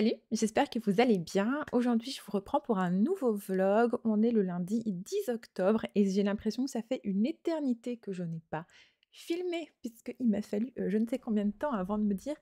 Salut, j'espère que vous allez bien. Aujourd'hui, je vous reprends pour un nouveau vlog. On est le lundi 10 octobre et j'ai l'impression que ça fait une éternité que je n'ai pas filmé puisqu'il m'a fallu euh, je ne sais combien de temps avant de me dire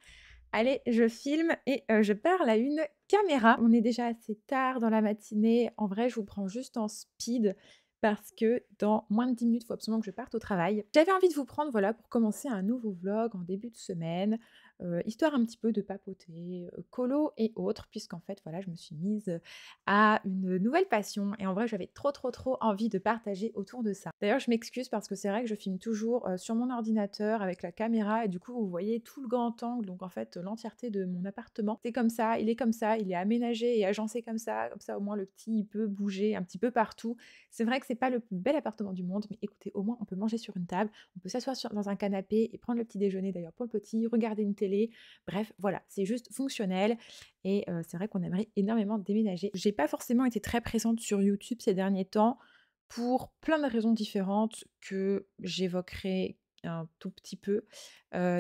allez, je filme et euh, je parle à une caméra. On est déjà assez tard dans la matinée. En vrai, je vous prends juste en speed parce que dans moins de 10 minutes, il faut absolument que je parte au travail. J'avais envie de vous prendre, voilà, pour commencer un nouveau vlog en début de semaine, euh, histoire un petit peu de papoter, euh, colo et autres, puisqu'en fait, voilà, je me suis mise euh, à une nouvelle passion et en vrai, j'avais trop, trop, trop envie de partager autour de ça. D'ailleurs, je m'excuse parce que c'est vrai que je filme toujours sur mon ordinateur avec la caméra et du coup, vous voyez tout le grand angle, donc en fait, l'entièreté de mon appartement. C'est comme ça, il est comme ça, il est aménagé et agencé comme ça, comme ça, au moins le petit, il peut bouger un petit peu partout. C'est vrai que c'est pas le plus bel appartement du monde, mais écoutez, au moins, on peut manger sur une table, on peut s'asseoir dans un canapé et prendre le petit déjeuner d'ailleurs pour le petit, regarder une télé Bref, voilà, c'est juste fonctionnel. Et c'est vrai qu'on aimerait énormément déménager. J'ai pas forcément été très présente sur YouTube ces derniers temps pour plein de raisons différentes que j'évoquerai un tout petit peu.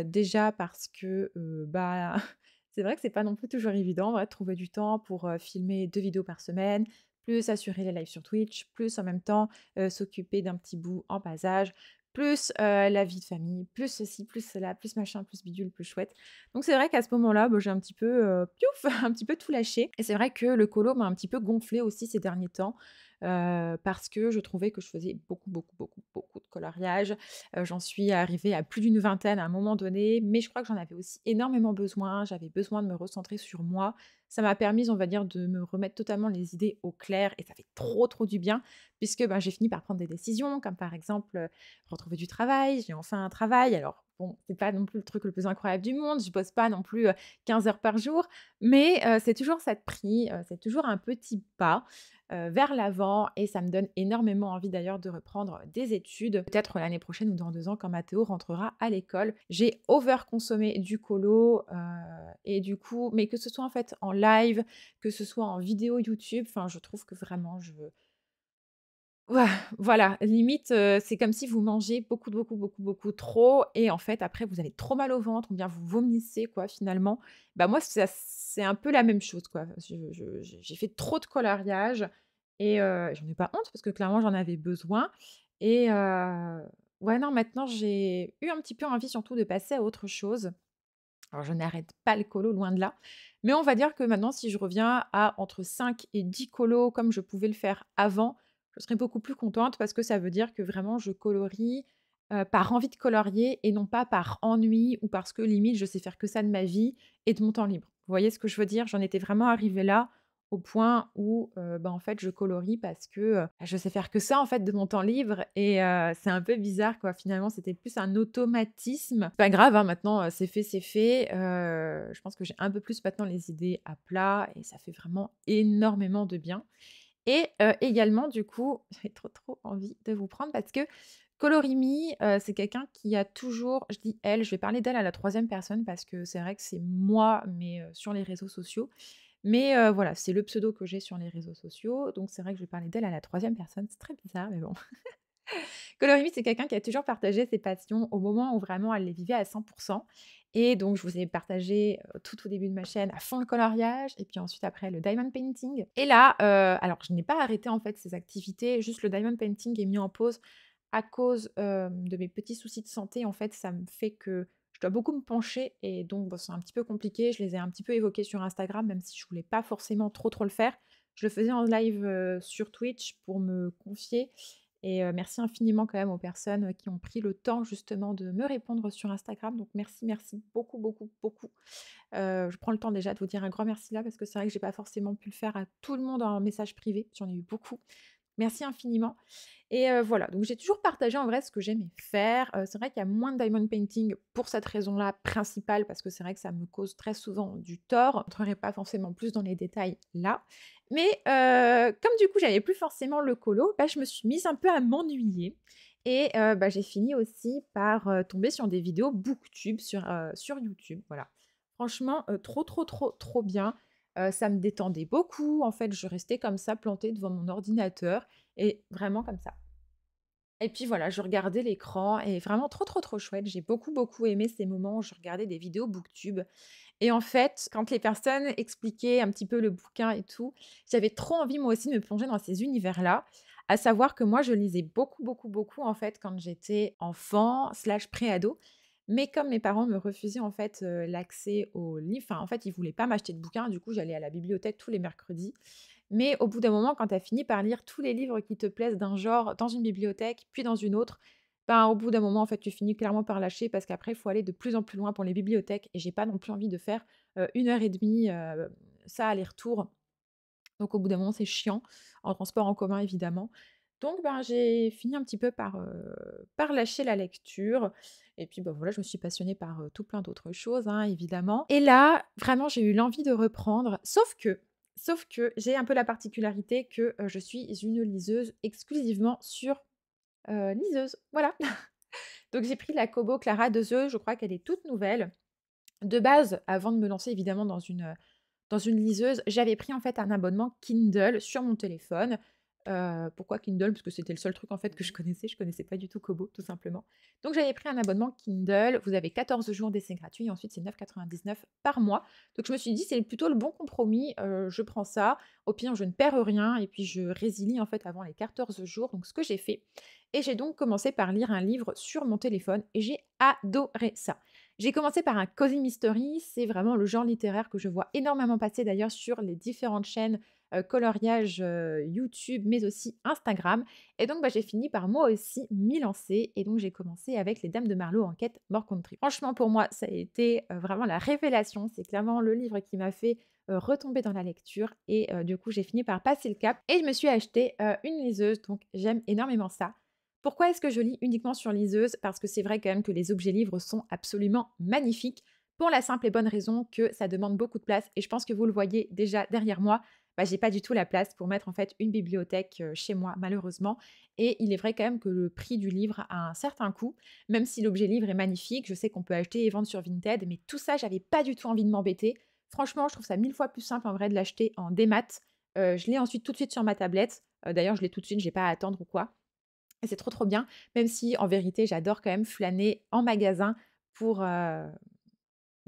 déjà parce que, bah. C'est vrai que c'est pas non plus toujours évident de trouver du temps pour filmer deux vidéos par semaine, plus assurer les lives sur Twitch, plus en même temps s'occuper d'un petit bout en passage plus la vie de famille, plus ceci, plus cela, plus machin, plus bidule, plus chouette. Donc c'est vrai qu'à ce moment-là, bah, j'ai un petit peu, un petit peu tout lâché. Et c'est vrai que le colo m'a un petit peu gonflé aussi ces derniers temps. Euh, parce que je trouvais que je faisais beaucoup, beaucoup, beaucoup, beaucoup de coloriage. Euh, j'en suis arrivée à plus d'une vingtaine à un moment donné, mais je crois que j'en avais aussi énormément besoin. J'avais besoin de me recentrer sur moi. Ça m'a permis, on va dire, de me remettre totalement les idées au clair et ça fait trop, trop du bien puisque ben, j'ai fini par prendre des décisions, comme par exemple euh, retrouver du travail. J'ai enfin un travail. Alors, bon, c'est pas non plus le truc le plus incroyable du monde, je ne bosse pas non plus 15 heures par jour, mais c'est toujours ça de prix, c'est toujours un petit pas. Euh, vers l'avant et ça me donne énormément envie d'ailleurs de reprendre des études, peut-être l'année prochaine ou dans deux ans quand Mathéo rentrera à l'école. J'ai overconsommé du colo euh, et du coup, mais que ce soit en fait en live, que ce soit en vidéo YouTube, enfin je trouve que vraiment je veux voilà, limite, c'est comme si vous mangez beaucoup, beaucoup, beaucoup, beaucoup trop, et en fait, après, vous avez trop mal au ventre, ou bien vous vomissez, quoi, finalement. Bah moi, c'est un peu la même chose, quoi. J'ai fait trop de coloriage, et euh, j'en ai pas honte, parce que clairement, j'en avais besoin. Et ouais, non, maintenant, j'ai eu un petit peu envie, surtout, de passer à autre chose. Alors, je n'arrête pas le colo, loin de là. Mais on va dire que maintenant, si je reviens à entre 5 et 10 colos, comme je pouvais le faire avant, je serais beaucoup plus contente parce que ça veut dire que vraiment je colorie par envie de colorier et non pas par ennui ou parce que limite je sais faire que ça de ma vie et de mon temps libre. Vous voyez ce que je veux dire J'en étais vraiment arrivée là au point où bah, en fait je colorie parce que bah, je sais faire que ça en fait de mon temps libre et c'est un peu bizarre quoi finalement c'était plus un automatisme pas grave hein, maintenant c'est fait c'est fait je pense que j'ai un peu plus maintenant les idées à plat et ça fait vraiment énormément de bien et également, du coup, j'ai trop trop envie de vous prendre parce que Colorimi, c'est quelqu'un qui a toujours, je dis elle, je vais parler d'elle à la troisième personne parce que c'est vrai que c'est moi, mais sur les réseaux sociaux. Mais voilà, c'est le pseudo que j'ai sur les réseaux sociaux, donc c'est vrai que je vais parler d'elle à la troisième personne, c'est très bizarre, mais bon. Colorimi, c'est quelqu'un qui a toujours partagé ses passions au moment où vraiment elle les vivait à 100%. Et donc, je vous ai partagé tout au début de ma chaîne à fond le coloriage, et puis ensuite après le diamond painting. Et là, alors je n'ai pas arrêté en fait ces activités, juste le diamond painting est mis en pause à cause de mes petits soucis de santé. En fait, ça me fait que je dois beaucoup me pencher et donc c'est un petit peu compliqué. Je les ai un petit peu évoqués sur Instagram, même si je ne voulais pas forcément trop trop le faire. Je le faisais en live sur Twitch pour me confier et merci infiniment quand même aux personnes qui ont pris le temps justement de me répondre sur Instagram. Donc merci, merci beaucoup, beaucoup, beaucoup. je prends le temps déjà de vous dire un grand merci là parce que c'est vrai que j'ai pas forcément pu le faire à tout le monde en message privé. J'en ai eu beaucoup. Merci infiniment. Et voilà, donc j'ai toujours partagé en vrai ce que j'aimais faire. c'est vrai qu'il y a moins de diamond painting pour cette raison-là principale, parce que c'est vrai que ça me cause très souvent du tort. Je rentrerai pas forcément plus dans les détails là. Mais comme du coup j'avais plus forcément le colo, bah, je me suis mise un peu à m'ennuyer. Et bah, j'ai fini aussi par tomber sur des vidéos booktube sur, sur YouTube. Voilà. Franchement, trop, trop, trop, trop bien. Euh, ça me détendait beaucoup. En fait, je restais comme ça, plantée devant mon ordinateur et vraiment comme ça. Et puis voilà, je regardais l'écran et vraiment trop trop trop chouette. J'ai beaucoup beaucoup aimé ces moments où je regardais des vidéos booktube. Et en fait, quand les personnes expliquaient un petit peu le bouquin et tout, j'avais trop envie moi aussi de me plonger dans ces univers-là. À savoir que moi, je lisais beaucoup beaucoup beaucoup en fait quand j'étais enfant slash pré-ado. Mais comme mes parents me refusaient en fait l'accès aux livres, enfin en fait ils voulaient pas m'acheter de bouquins, du coup j'allais à la bibliothèque tous les mercredis. Mais au bout d'un moment, quand tu as fini par lire tous les livres qui te plaisent d'un genre dans une bibliothèque, puis dans une autre, ben, au bout d'un moment, en fait, tu finis clairement par lâcher parce qu'après, il faut aller de plus en plus loin pour les bibliothèques et j'ai pas non plus envie de faire une heure et demie, ça aller-retour. Donc, au bout d'un moment, c'est chiant, en transport en commun évidemment. Donc, ben, j'ai fini un petit peu par, par lâcher la lecture. Et puis, ben, voilà, je me suis passionnée par tout plein d'autres choses, hein, évidemment. Et là, vraiment, j'ai eu l'envie de reprendre. Sauf que, sauf que j'ai un peu la particularité que je suis une liseuse exclusivement sur liseuse. Voilà. Donc, j'ai pris la Kobo Clara de e Je crois qu'elle est toute nouvelle. De base, avant de me lancer, évidemment, dans une dans une liseuse, j'avais pris en fait un abonnement Kindle sur mon téléphone euh, pourquoi Kindle Parce que c'était le seul truc en fait que je mmh. connaissais. Je connaissais pas du tout Kobo, tout simplement. Donc j'avais pris un abonnement Kindle. Vous avez 14 jours d'essai gratuit et ensuite c'est 9,99 par mois. Donc je me suis dit c'est plutôt le bon compromis. Euh, je prends ça. Au pire, je ne perds rien et puis je résilie en fait avant les 14 jours. Donc ce que j'ai fait. Et j'ai donc commencé par lire un livre sur mon téléphone et j'ai adoré ça. J'ai commencé par un Cozy Mystery, c'est vraiment le genre littéraire que je vois énormément passer d'ailleurs sur les différentes chaînes euh, coloriage euh, YouTube, mais aussi Instagram. Et donc, bah, j'ai fini par moi aussi m'y lancer. Et donc, j'ai commencé avec Les Dames de Marlowe en quête More Country. Franchement, pour moi, ça a été euh, vraiment la révélation. C'est clairement le livre qui m'a fait retomber dans la lecture. Et du coup, j'ai fini par passer le cap. Et je me suis acheté une liseuse. Donc, j'aime énormément ça. Pourquoi est-ce que je lis uniquement sur liseuse Parce que c'est vrai quand même que les objets livres sont absolument magnifiques pour la simple et bonne raison que ça demande beaucoup de place et je pense que vous le voyez déjà derrière moi, bah, j'ai pas du tout la place pour mettre en fait une bibliothèque chez moi malheureusement et il est vrai quand même que le prix du livre a un certain coût même si l'objet livre est magnifique, je sais qu'on peut acheter et vendre sur Vinted mais tout ça j'avais pas du tout envie de m'embêter. Franchement, je trouve ça mille fois plus simple en vrai de l'acheter en démat. je l'ai ensuite tout de suite sur ma tablette. D'ailleurs, je l'ai tout de suite, j'ai pas à attendre ou quoi. Et c'est trop trop bien, même si en vérité, j'adore quand même flâner en magasin pour,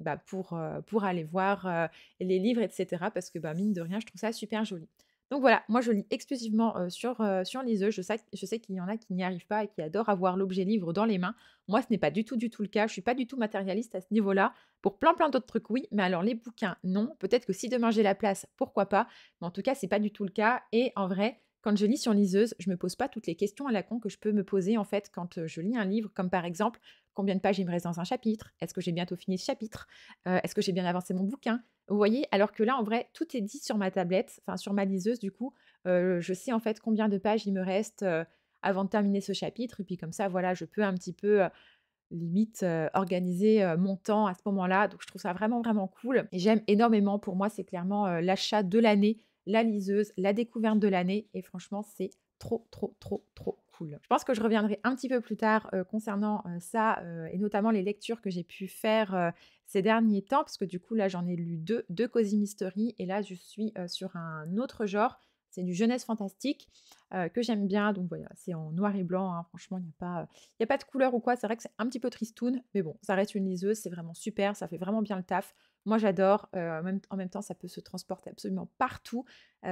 bah, pour, euh, pour aller voir euh, les livres, etc. Parce que bah, mine de rien, je trouve ça super joli. Donc voilà, moi je lis exclusivement euh, sur, liseuse. sur liseuse Je sais, je sais qu'il y en a qui n'y arrivent pas et qui adorent avoir l'objet livre dans les mains. Moi, ce n'est pas du tout du tout le cas. Je suis pas du tout matérialiste à ce niveau-là. Pour plein plein d'autres trucs, oui, mais alors les bouquins, non. Peut-être que si demain j'ai la place, pourquoi pas. Mais en tout cas, c'est pas du tout le cas. Et en vrai, quand je lis sur liseuse, je ne me pose pas toutes les questions à la con que je peux me poser en fait quand je lis un livre, comme par exemple Combien de pages il me reste dans un chapitre Est-ce que j'ai bientôt fini ce chapitre euh, Est-ce que j'ai bien avancé mon bouquin Vous voyez, alors que là, en vrai, tout est dit sur ma tablette, enfin sur ma liseuse, du coup, euh, je sais en fait combien de pages il me reste euh, avant de terminer ce chapitre. Et puis comme ça, voilà, je peux un petit peu limite organiser mon temps à ce moment-là. Donc je trouve ça vraiment vraiment cool et j'aime énormément. Pour moi, c'est clairement l'achat de l'année, la liseuse, la découverte de l'année et franchement, c'est trop trop trop trop je pense que je reviendrai un petit peu plus tard euh, concernant euh, ça euh, et notamment les lectures que j'ai pu faire ces derniers temps, parce que du coup là j'en ai lu deux, de Cozy Mystery et là je suis sur un autre genre. C'est du jeunesse fantastique que j'aime bien. Donc voilà, c'est en noir et blanc. Hein. franchement, il n'y a, pas, a pas de couleur ou quoi. C'est vrai que c'est un petit peu tristoun, mais bon, ça reste une liseuse. C'est vraiment super. Ça fait vraiment bien le taf. Moi, j'adore. en même temps, ça peut se transporter absolument partout.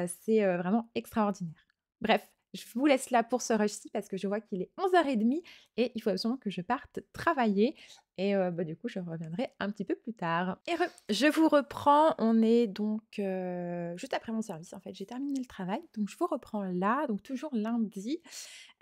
c'est vraiment extraordinaire. Bref, je vous laisse là pour ce rush-ci parce que je vois qu'il est 11h30 et il faut absolument que je parte travailler. Et bah, du coup, je reviendrai un petit peu plus tard. Et je vous reprends. On est donc juste après mon service, en fait. J'ai terminé le travail. Donc, je vous reprends là. Donc, toujours lundi.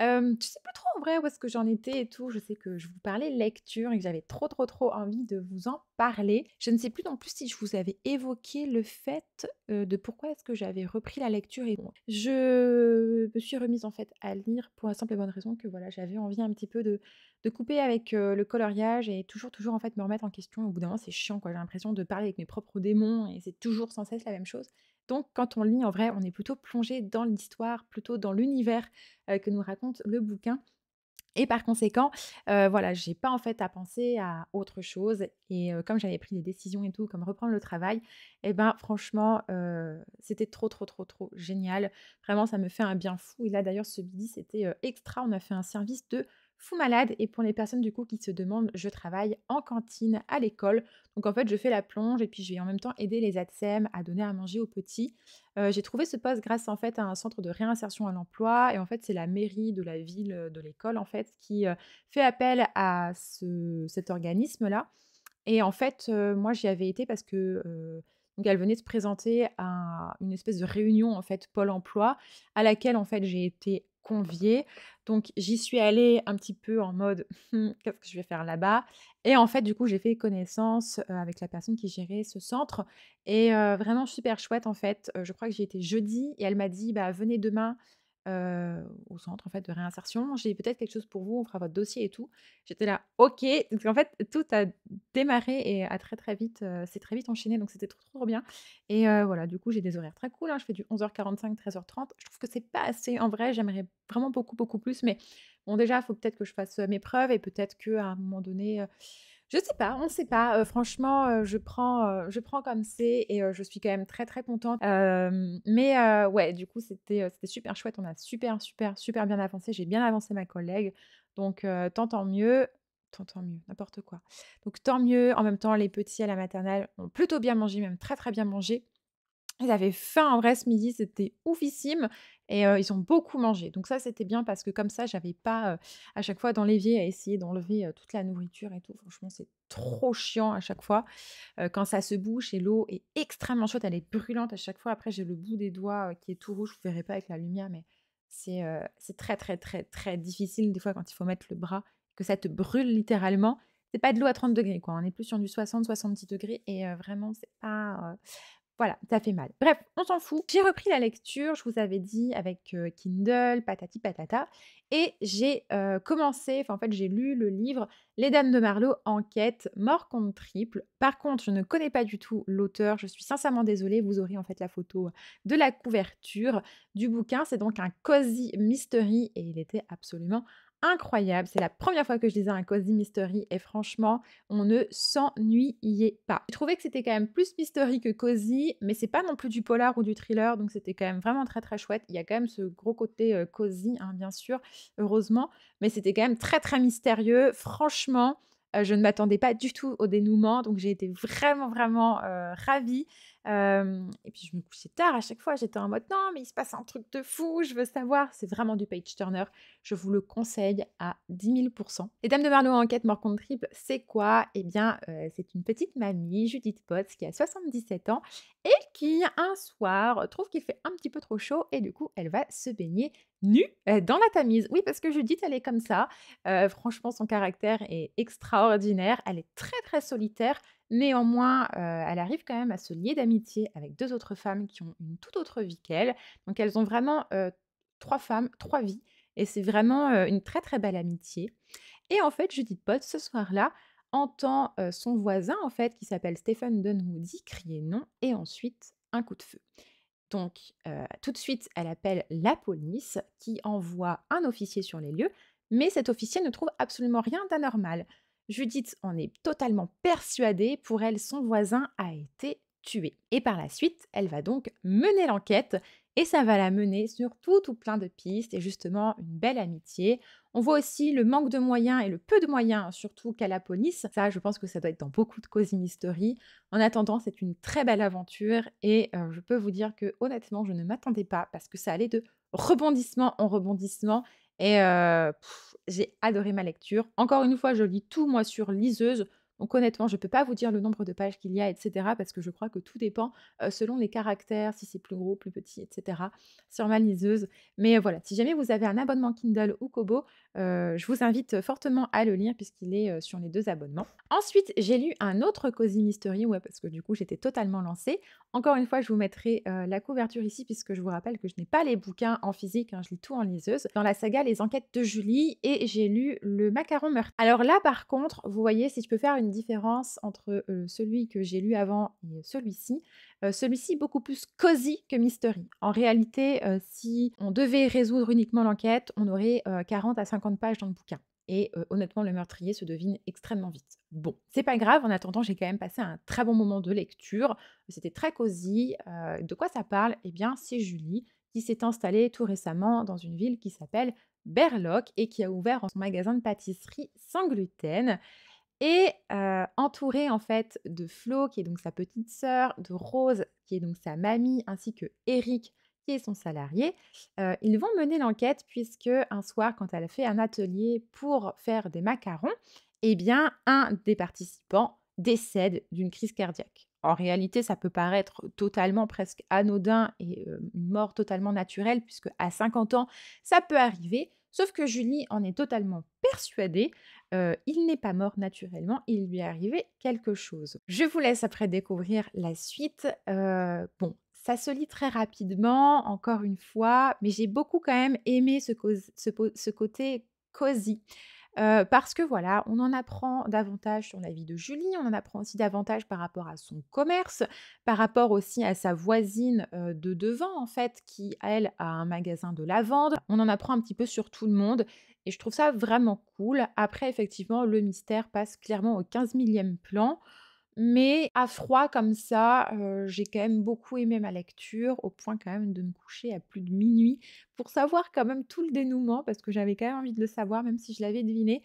Euh, je sais plus trop en vrai où est-ce que j'en étais et tout. Je sais que je vous parlais lecture et que j'avais trop, trop, trop envie de vous en parler. Je ne sais plus non plus si je vous avais évoqué le fait de pourquoi est-ce que j'avais repris la lecture. Et bon, je me suis remise en fait à lire pour la simple et bonne raison que voilà, j'avais envie un petit peu de de couper avec le coloriage et toujours, toujours en fait me remettre en question. Au bout d'un moment, c'est chiant, quoi. J'ai l'impression de parler avec mes propres démons et c'est toujours sans cesse la même chose. Donc, quand on lit en vrai, on est plutôt plongé dans l'histoire, plutôt dans l'univers que nous raconte le bouquin. Et par conséquent, voilà, j'ai pas en fait à penser à autre chose. Et comme j'avais pris des décisions et tout, comme reprendre le travail, et eh ben franchement, c'était trop, trop, trop, trop génial. Vraiment, ça me fait un bien fou. Et là, d'ailleurs, ce midi, c'était extra. On a fait un service de Fou Malade et pour les personnes du coup qui se demandent, je travaille en cantine à l'école. Donc en fait, je fais la plonge et puis je vais en même temps aider les ATSEM à donner à manger aux petits. Euh, j'ai trouvé ce poste grâce en fait à un centre de réinsertion à l'emploi et en fait, c'est la mairie de la ville euh, de l'école en fait qui euh, fait appel à ce, cet organisme là. Et en fait, moi j'y avais été parce que donc elle venait de se présenter à une espèce de réunion en fait Pôle Emploi à laquelle en fait j'ai été conviée. Donc j'y suis allée un petit peu en mode «Hum, qu'est-ce que je vais faire là-bas Et en fait, du coup, j'ai fait connaissance avec la personne qui gérait ce centre. Et vraiment super chouette en fait. je crois que j'y étais jeudi et elle m'a dit bah, venez demain euh, au centre en fait de réinsertion. J'ai peut-être quelque chose pour vous, on fera votre dossier et tout. J'étais là, ok. en fait, tout a démarré et a très très vite, euh, c'est très vite enchaîné, donc c'était trop trop bien. Et euh, voilà, du coup, j'ai des horaires très cool. Hein. Je fais du 11h45, 13h30. Je trouve que c'est pas assez en vrai. J'aimerais vraiment beaucoup beaucoup plus, mais bon, déjà, il faut peut-être que je fasse mes preuves et peut-être que à un moment donné je sais pas, on sait pas. Euh, franchement, euh, je prends, euh, je prends comme c'est et je suis quand même très très contente. mais ouais, du coup, c'était c'était super chouette. On a super super super bien avancé. J'ai bien avancé ma collègue, donc tant tant mieux. Tant, tant mieux, n'importe quoi. Donc tant mieux. En même temps, les petits à la maternelle ont plutôt bien mangé, même très très bien mangé. Ils avaient faim en vrai ce midi, c'était oufissime et ils ont beaucoup mangé. Donc ça c'était bien parce que comme ça j'avais pas à chaque fois dans l'évier à essayer d'enlever toute la nourriture et tout. Franchement c'est trop chiant à chaque fois quand ça se bouche et l'eau est extrêmement chaude, elle est brûlante à chaque fois. Après j'ai le bout des doigts qui est tout rouge, vous verrez pas avec la lumière mais c'est c'est très très très très difficile des fois quand il faut mettre le bras que ça te brûle littéralement. C'est pas de l'eau à 30 degrés quoi, on est plus sur du 60-70 degrés et vraiment c'est pas voilà, ça fait mal. Bref, on s'en fout. J'ai repris la lecture, je vous avais dit, avec Kindle, patati patata. Et j'ai commencé, enfin en fait j'ai lu le livre Les Dames de Marlowe, enquête, mort contre triple. Par contre, je ne connais pas du tout l'auteur, je suis sincèrement désolée, vous aurez en fait la photo de la couverture du bouquin. C'est donc un cozy mystery et il était absolument incroyable. C'est la première fois que je lisais un Cozy Mystery et franchement, on ne s'ennuyait pas. Je trouvais que c'était quand même plus mystery que Cozy, mais c'est pas non plus du polar ou du thriller, donc c'était quand même vraiment très très chouette. Il y a quand même ce gros côté euh, Cozy, hein, bien sûr, heureusement, mais c'était quand même très très mystérieux. Franchement, euh, je ne m'attendais pas du tout au dénouement, donc j'ai été vraiment, vraiment euh, ravie et puis je me couchais tard à chaque fois, j'étais en mode non, mais il se passe un truc de fou, je veux savoir. C'est vraiment du page turner. Je vous le conseille à 10 000 Les Dames de Marlowe enquête mort contre triple, c'est quoi Eh bien, euh, c'est une petite mamie, Judith Potts, qui a 77 ans et qui, un soir, trouve qu'il fait un petit peu trop chaud et du coup, elle va se baigner nue euh, dans la Tamise. Oui, parce que Judith, elle est comme ça. Euh, franchement, son caractère est extraordinaire. Elle est très, très solitaire. Néanmoins, elle arrive quand même à se lier d'amitié avec deux autres femmes qui ont une toute autre vie qu'elle. Donc elles ont vraiment trois femmes, trois vies. Et c'est vraiment une très très belle amitié. Et en fait, Judith Potts, ce soir-là, entend son voisin, en fait, qui s'appelle Stephen Dunwoody, crier non et ensuite un coup de feu. Donc, tout de suite, elle appelle la police qui envoie un officier sur les lieux, mais cet officier ne trouve absolument rien d'anormal. Judith en est totalement persuadée, pour elle son voisin a été tué. Et par la suite, elle va donc mener l'enquête et ça va la mener sur tout ou plein de pistes et justement une belle amitié. On voit aussi le manque de moyens et le peu de moyens hein, surtout qu'à la police. Ça, je pense que ça doit être dans beaucoup de cozy mystery. En attendant, c'est une très belle aventure et euh, je peux vous dire que honnêtement, je ne m'attendais pas parce que ça allait de rebondissement en rebondissement et j'ai adoré ma lecture. Encore une fois, je lis tout moi sur liseuse. Donc honnêtement, je ne peux pas vous dire le nombre de pages qu'il y a, etc., parce que je crois que tout dépend euh, selon les caractères, si c'est plus gros, plus petit, etc., sur ma liseuse. Mais euh, voilà, si jamais vous avez un abonnement Kindle ou Kobo, euh, je vous invite fortement à le lire puisqu'il est sur les deux abonnements. Ensuite, j'ai lu un autre Cozy Mystery, parce que du coup, j'étais totalement lancée. Encore une fois, je vous mettrai la couverture ici, puisque je vous rappelle que je n'ai pas les bouquins en physique, hein, je lis tout en liseuse. Dans la saga Les Enquêtes de Julie, et j'ai lu Le Macaron Meurtre. Alors là, par contre, vous voyez, si je peux faire une différence entre celui que j'ai lu avant et celui-ci. celui-ci beaucoup plus cosy que mystery. En réalité, si on devait résoudre uniquement l'enquête, on aurait 40 à 50 pages dans le bouquin. Et honnêtement, le meurtrier se devine extrêmement vite. Bon, c'est pas grave, en attendant, j'ai quand même passé un très bon moment de lecture. C'était très cosy. de quoi ça parle Eh bien, c'est Julie qui s'est installée tout récemment dans une ville qui s'appelle Berloc et qui a ouvert son magasin de pâtisserie sans gluten et entouré, entourée en fait de Flo qui est donc sa petite sœur, de Rose qui est donc sa mamie, ainsi que Eric qui est son salarié, ils vont mener l'enquête puisque un soir quand elle fait un atelier pour faire des macarons, eh bien un des participants décède d'une crise cardiaque. En réalité, ça peut paraître totalement presque anodin et une mort totalement naturelle, puisque à 50 ans, ça peut arriver. Sauf que Julie en est totalement persuadée. Euh, il n'est pas mort naturellement, il lui est arrivé quelque chose. Je vous laisse après découvrir la suite. Euh, bon, ça se lit très rapidement, encore une fois, mais j'ai beaucoup quand même aimé ce, ce côté cosy parce que voilà, on en apprend davantage sur la vie de Julie, on en apprend aussi davantage par rapport à son commerce, par rapport aussi à sa voisine de devant en fait, qui elle a un magasin de lavande. On en apprend un petit peu sur tout le monde et je trouve ça vraiment cool. Après, effectivement, le mystère passe clairement au 15 millième plan. Mais à froid comme ça, j'ai quand même beaucoup aimé ma lecture, au point quand même de me coucher à plus de minuit pour savoir quand même tout le dénouement, parce que j'avais quand même envie de le savoir, même si je l'avais deviné.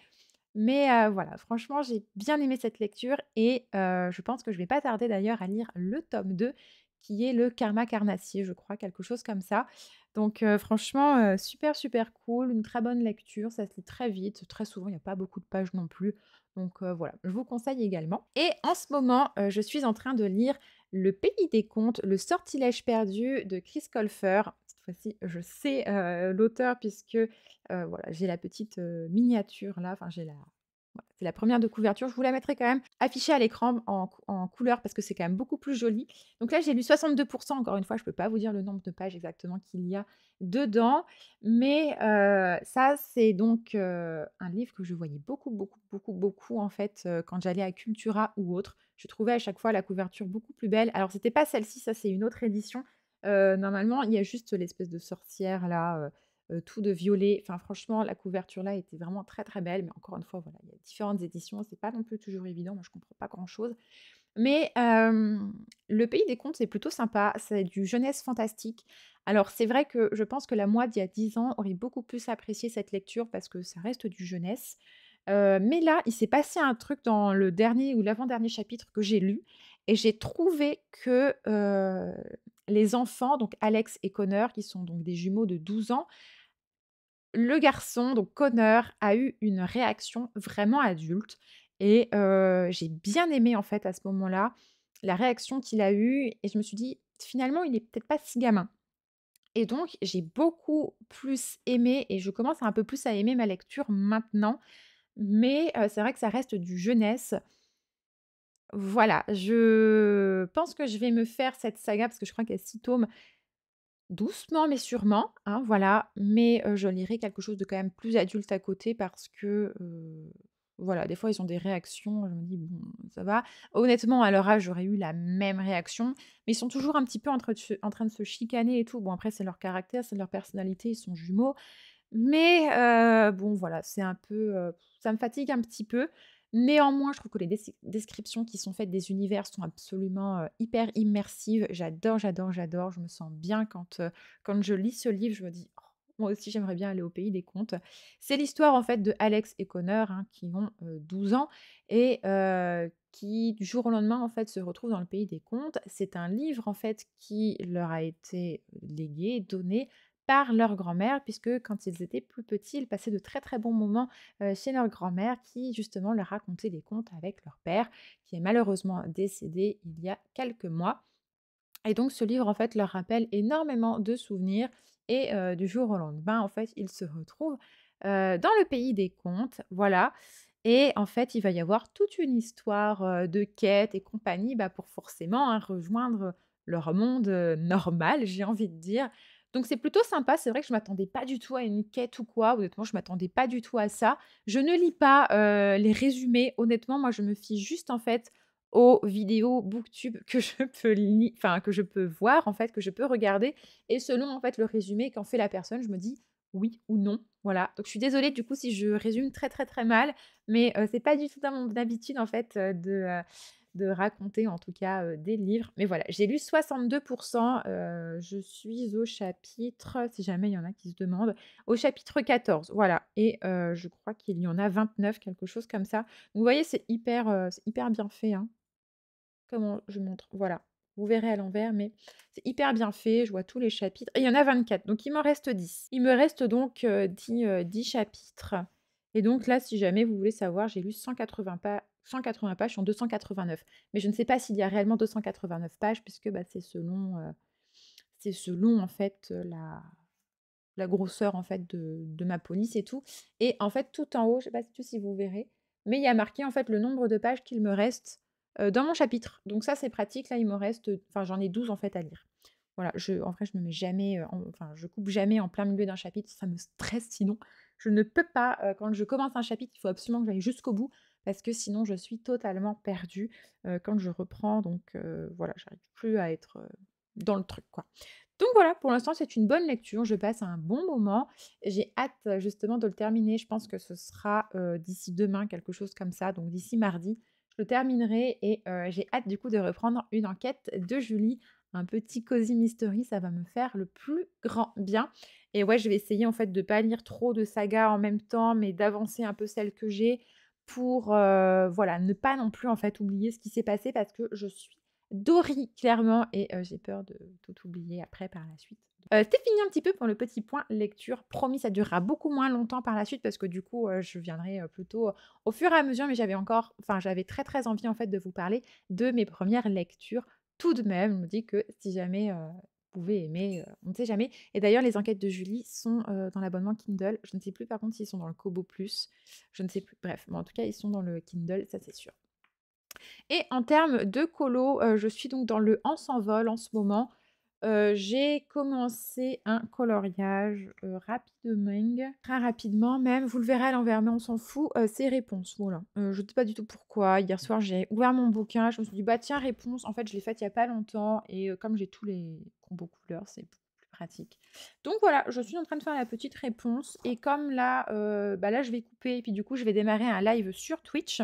Mais voilà, franchement, j'ai bien aimé cette lecture et je pense que je vais pas tarder d'ailleurs à lire le tome 2 qui est le Karma Carnassier, je crois, quelque chose comme ça. Donc franchement, super, super cool, une très bonne lecture, ça se lit très vite, très souvent, il n'y a pas beaucoup de pages non plus. Donc euh, voilà, je vous conseille également. Et en ce moment, euh, je suis en train de lire Le pays des contes, le sortilège perdu de Chris Colfer. Cette fois-ci, je sais euh, l'auteur puisque voilà, j'ai la petite miniature là, enfin j'ai la, c'est la première de couverture. Je vous la mettrai quand même affichée à l'écran en, couleur parce que c'est quand même beaucoup plus joli. Donc là, j'ai lu 62%. Encore une fois, je ne peux pas vous dire le nombre de pages exactement qu'il y a dedans. Mais euh, ça, c'est donc euh, un livre que je voyais beaucoup, beaucoup, beaucoup, beaucoup en fait euh, quand j'allais à Cultura ou autre. Je trouvais à chaque fois la couverture beaucoup plus belle. Alors, c'était pas celle-ci, ça, c'est une autre édition. normalement, il y a juste l'espèce de sorcière là euh, tout de violet. Enfin, franchement, la couverture là était vraiment très très belle. Mais encore une fois, voilà, il y a différentes éditions. C'est pas non plus toujours évident. Moi, je comprends pas grand chose. Mais le pays des contes, c'est plutôt sympa. C'est du jeunesse fantastique. Alors, c'est vrai que je pense que la moi d'il y a 10 ans aurait beaucoup plus apprécié cette lecture parce que ça reste du jeunesse. Euh, mais là, il s'est passé un truc dans le dernier ou l'avant-dernier chapitre que j'ai lu et j'ai trouvé que euh, les enfants, donc Alex et Connor, qui sont donc des jumeaux de 12 ans, le garçon, donc Connor, a eu une réaction vraiment adulte. Et j'ai bien aimé, en fait, à ce moment-là, la réaction qu'il a eue. Et je me suis dit, finalement, il n'est peut-être pas si gamin. Et donc, j'ai beaucoup plus aimé, et je commence un peu plus à aimer ma lecture maintenant. Mais c'est vrai que ça reste du jeunesse. Voilà, je pense que je vais me faire cette saga, parce que je crois qu'elle y a six tomes doucement mais sûrement, hein, voilà, mais je lirai quelque chose de quand même plus adulte à côté parce que voilà, des fois ils ont des réactions, je me dis bon, ça va. Honnêtement, à leur âge, j'aurais eu la même réaction, mais ils sont toujours un petit peu en, train de se chicaner et tout. Bon, après, c'est leur caractère, c'est leur personnalité, ils sont jumeaux, mais bon, voilà, c'est un peu, ça me fatigue un petit peu. Néanmoins, je trouve que les descriptions qui sont faites des univers sont absolument euh, hyper immersives. J'adore, j'adore, j'adore. Je me sens bien quand, euh, quand je lis ce livre. Je me dis, oh, moi aussi, j'aimerais bien aller au pays des contes. C'est l'histoire en fait de Alex et Connor hein, qui ont 12 euh, ans et qui du jour au lendemain en fait se retrouvent dans le pays des contes. C'est un livre en fait qui leur a été légué, donné par leur grand-mère, puisque quand ils étaient plus petits, ils passaient de très très bons moments chez leur grand-mère qui justement leur racontait des contes avec leur père, qui est malheureusement décédé il y a quelques mois. Et donc ce livre en fait leur rappelle énormément de souvenirs et du jour au lendemain en fait ils se retrouvent dans le pays des contes, voilà. Et en fait il va y avoir toute une histoire de quête et compagnie bah, pour forcément hein, rejoindre leur monde normal, j'ai envie de dire, donc c'est plutôt sympa. C'est vrai que je m'attendais pas du tout à une quête ou quoi. Honnêtement, je m'attendais pas du tout à ça. Je ne lis pas les résumés. Honnêtement, moi, je me fie juste en fait aux vidéos booktube que je peux lire, enfin que je peux voir en fait, que je peux regarder. Et selon en fait le résumé qu'en fait la personne, je me dis oui ou non. Voilà. Donc je suis désolée du coup si je résume très très très mal, mais c'est pas du tout dans mon habitude en fait de de raconter en tout cas euh, des livres. Mais voilà, j'ai lu 62%, euh, je suis au chapitre, si jamais il y en a qui se demandent, au chapitre 14, voilà. Et euh, je crois qu'il y en a 29, quelque chose comme ça. Vous voyez, c'est hyper, hyper bien fait. Hein. Comment je montre Voilà, vous verrez à l'envers, mais c'est hyper bien fait, je vois tous les chapitres. il y en a 24, donc il m'en reste 10. Il me reste donc 10, 10 chapitres. Et donc là, si jamais vous voulez savoir, j'ai lu 180 pas, 180 pages sont 289. Mais je ne sais pas s'il y a réellement 289 pages, puisque bah, c'est selon, euh, c'est selon en fait euh, la, la grosseur en fait de, ma police et tout. Et en fait, tout en haut, je ne sais pas si vous verrez, mais il y a marqué en fait le nombre de pages qu'il me reste euh, dans mon chapitre. Donc ça, c'est pratique. Là, il me reste, enfin, j'en ai 12 en fait à lire. Voilà, je, en vrai, je me mets jamais, enfin, je coupe jamais en plein milieu d'un chapitre. Ça me stresse sinon. Je ne peux pas, quand je commence un chapitre, il faut absolument que j'aille jusqu'au bout parce que sinon je suis totalement perdue quand je reprends. Donc voilà, j'arrive plus à être dans le truc quoi. Donc voilà, pour l'instant c'est une bonne lecture, je passe un bon moment. J'ai hâte justement de le terminer, je pense que ce sera d'ici demain, quelque chose comme ça, donc d'ici mardi, je le terminerai et j'ai hâte du coup de reprendre une enquête de Julie un petit cosy mystery, ça va me faire le plus grand bien. Et ouais, je vais essayer en fait de pas lire trop de sagas en même temps, mais d'avancer un peu celle que j'ai, pour euh, voilà, ne pas non plus en fait oublier ce qui s'est passé parce que je suis Dory clairement et euh, j'ai peur de tout oublier après par la suite. C'était euh, fini un petit peu pour le petit point lecture. Promis, ça durera beaucoup moins longtemps par la suite parce que du coup, je viendrai plutôt au fur et à mesure. Mais j'avais encore, enfin, j'avais très très envie en fait de vous parler de mes premières lectures. Tout de même, je me dis que si jamais pouvez aimer, on ne sait jamais. Et d'ailleurs, les enquêtes de Julie sont dans l'abonnement Kindle. Je ne sais plus par contre s'ils sont dans le Kobo Plus. Je ne sais plus. Bref, mais en tout cas, ils sont dans le Kindle, ça c'est sûr. Et en termes de colo, je suis donc dans le En s'envole en ce moment. Euh, j'ai commencé un coloriage euh, rapidement, très rapidement même. Vous le verrez à l'envers, mais on s'en fout. Euh, c'est réponse, voilà. je ne sais pas du tout pourquoi. Hier soir, j'ai ouvert mon bouquin, je me suis dit, bah tiens, réponse. En fait, je l'ai faite il n'y a pas longtemps et comme j'ai tous les combos couleurs, c'est plus pratique. Donc voilà, je suis en train de faire la petite réponse et comme là, bah là, je vais couper et puis du coup, je vais démarrer un live sur Twitch.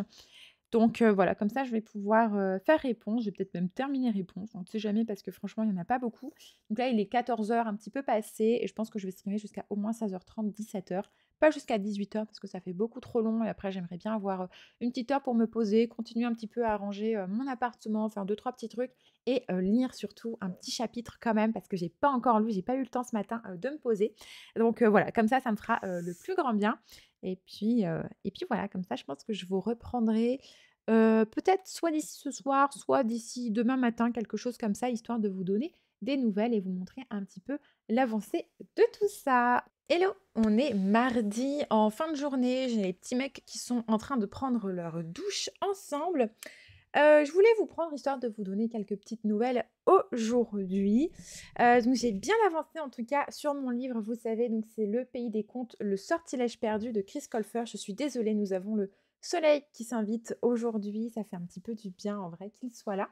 Donc euh, voilà, comme ça, je vais pouvoir euh, faire réponse. Je vais peut-être même terminer réponse. On ne sait jamais parce que franchement, il n'y en a pas beaucoup. Donc là, il est 14h, un petit peu passé. Et je pense que je vais streamer jusqu'à au moins 16h30, 17h pas jusqu'à 18h parce que ça fait beaucoup trop long et après j'aimerais bien avoir une petite heure pour me poser, continuer un petit peu à arranger mon appartement, faire deux trois petits trucs et lire surtout un petit chapitre quand même parce que j'ai pas encore lu, j'ai pas eu le temps ce matin de me poser. Donc voilà, comme ça ça me fera le plus grand bien et puis et puis voilà, comme ça je pense que je vous reprendrai peut-être soit d'ici ce soir, soit d'ici demain matin, quelque chose comme ça, histoire de vous donner des nouvelles et vous montrer un petit peu l'avancée de tout ça. Hello, on est mardi en fin de journée. J'ai les petits mecs qui sont en train de prendre leur douche ensemble. Euh, je voulais vous prendre histoire de vous donner quelques petites nouvelles aujourd'hui. Euh, j'ai bien avancé en tout cas sur mon livre, vous savez, donc c'est Le Pays des Contes, le sortilège perdu de Chris Colfer. Je suis désolée, nous avons le soleil qui s'invite aujourd'hui. Ça fait un petit peu du bien en vrai qu'il soit là.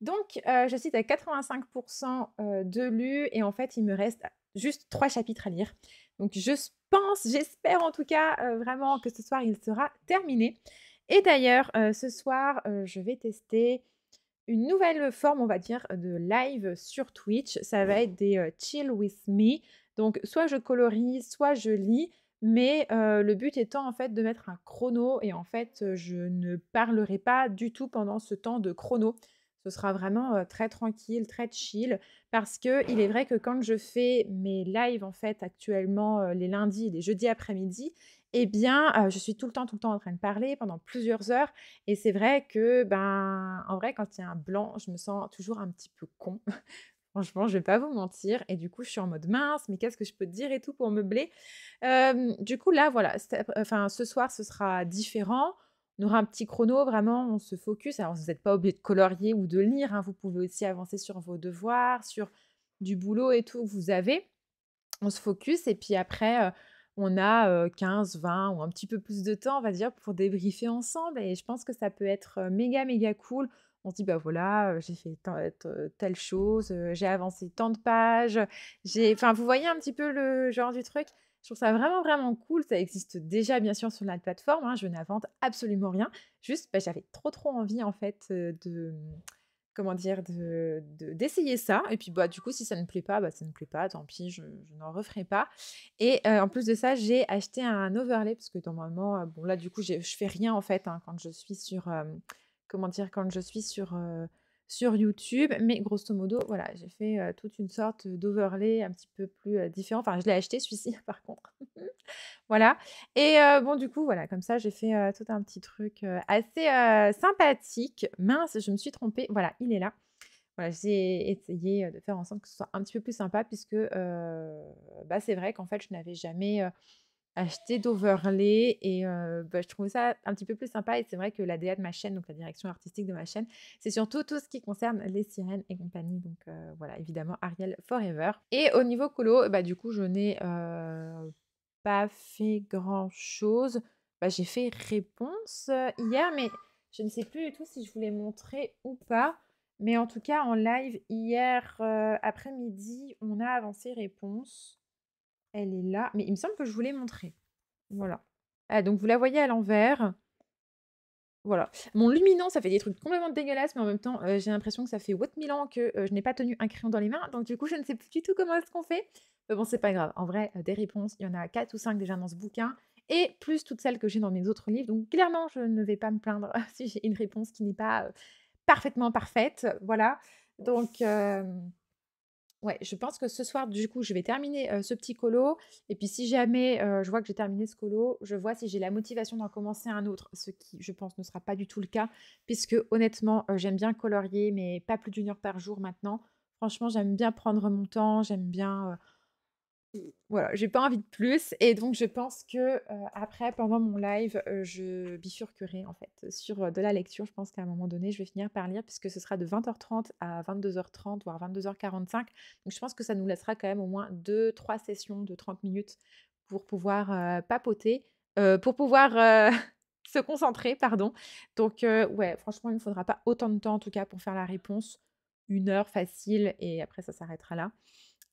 Donc euh, je cite à 85% de lu et en fait il me reste juste trois chapitres à lire. Donc je pense, j'espère en tout cas vraiment que ce soir il sera terminé. Et d'ailleurs, ce soir, je vais tester une nouvelle forme, on va dire, de live sur Twitch. Ça va être des chill with me. Donc soit je colorie, soit je lis. Mais le but étant en fait de mettre un chrono et en fait je ne parlerai pas du tout pendant ce temps de chrono. Ce sera vraiment très tranquille, très chill, parce que il est vrai que quand je fais mes lives en fait actuellement les lundis et les jeudis après-midi, eh bien, je suis tout le temps, tout le temps en train de parler pendant plusieurs heures. Et c'est vrai que, ben, en vrai, quand il y a un blanc, je me sens toujours un petit peu con. Franchement, je vais pas vous mentir. Et du coup, je suis en mode mince, mais qu'est-ce que je peux dire et tout pour me Euh, du coup, là, voilà. Enfin, ce soir, ce sera différent. On aura un petit chrono, vraiment, on se focus. Alors, vous n'êtes pas obligé de colorier ou de lire. Hein. Vous pouvez aussi avancer sur vos devoirs, sur du boulot et tout que vous avez. On se focus et puis après, euh, on a 15, euh, 20 ou un petit peu plus de temps, on va dire, pour débriefer ensemble. Et je pense que ça peut être euh, méga, méga cool. On se dit, bah voilà, j'ai fait telle chose, j'ai avancé tant de pages. J'ai... Enfin, vous voyez un petit peu le genre du truc je trouve ça vraiment, vraiment cool. Ça existe déjà, bien sûr, sur la plateforme. Hein. Je n'invente absolument rien. Juste, bah, j'avais trop, trop envie, en fait, de comment dire, d'essayer de, ça. Et puis, bah, du coup, si ça ne plaît pas, bah, ça ne plaît pas, tant pis, je, n'en referai pas. Et en plus de ça, j'ai acheté un overlay, parce que normalement, bon, là, du coup, je fais rien, en fait, hein, quand je suis sur, comment dire, quand je suis sur sur YouTube. Mais grosso modo, voilà, j'ai fait toute une sorte d'overlay un petit peu plus différent. Enfin, je l'ai acheté celui-ci par contre. voilà. Et bon, du coup, voilà, comme ça, j'ai fait tout un petit truc assez sympathique. Mince, je me suis trompée. Voilà, il est là. Voilà, j'ai essayé de faire en sorte que ce soit un petit peu plus sympa puisque bah, c'est vrai qu'en fait, je n'avais jamais acheté d'overlay et bah, je trouve ça un petit peu plus sympa et c'est vrai que la DA de ma chaîne, donc la direction artistique de ma chaîne, c'est surtout tout ce qui concerne les sirènes et compagnie, donc voilà, évidemment Ariel Forever. Et au niveau colo, bah, du coup je n'ai pas fait grand chose, bah, j'ai fait réponse hier mais je ne sais plus du tout si je voulais montrer ou pas. Mais en tout cas, en live hier après-midi, on a avancé réponse. Elle est là. Mais il me semble que je vous l'ai montrée. Voilà. Ah, donc vous la voyez à l'envers. Voilà. Mon luminant, ça fait des trucs complètement dégueulasses, mais en même temps, euh, j'ai l'impression que ça fait 8000 ans que euh, je n'ai pas tenu un crayon dans les mains. Donc du coup, je ne sais plus du tout comment est-ce qu'on fait. Mais bon, c'est pas grave. En vrai, euh, des réponses, il y en a quatre ou cinq déjà dans ce bouquin. Et plus toutes celles que j'ai dans mes autres livres. Donc clairement, je ne vais pas me plaindre si j'ai une réponse qui n'est pas parfaitement parfaite. Voilà. Donc... Ouais, je pense que ce soir, du coup, je vais terminer ce petit colo. Et puis, si jamais je vois que j'ai terminé ce colo, je vois si j'ai la motivation d'en commencer un autre, ce qui, je pense, ne sera pas du tout le cas, puisque honnêtement, j'aime bien colorier, mais pas plus d'une heure par jour maintenant. Franchement, j'aime bien prendre mon temps, j'aime bien voilà, j'ai pas envie de plus. Et donc, je pense que euh, après, pendant mon live, euh, je bifurquerai en fait sur euh, de la lecture. Je pense qu'à un moment donné, je vais finir par lire puisque ce sera de 20h30 à 22h30, voire 22h45. Donc, je pense que ça nous laissera quand même au moins 2-3 sessions de 30 minutes pour pouvoir papoter, pour pouvoir se concentrer, pardon. Donc, ouais, franchement, il ne faudra pas autant de temps en tout cas pour faire la réponse. Une heure facile et après, ça s'arrêtera là.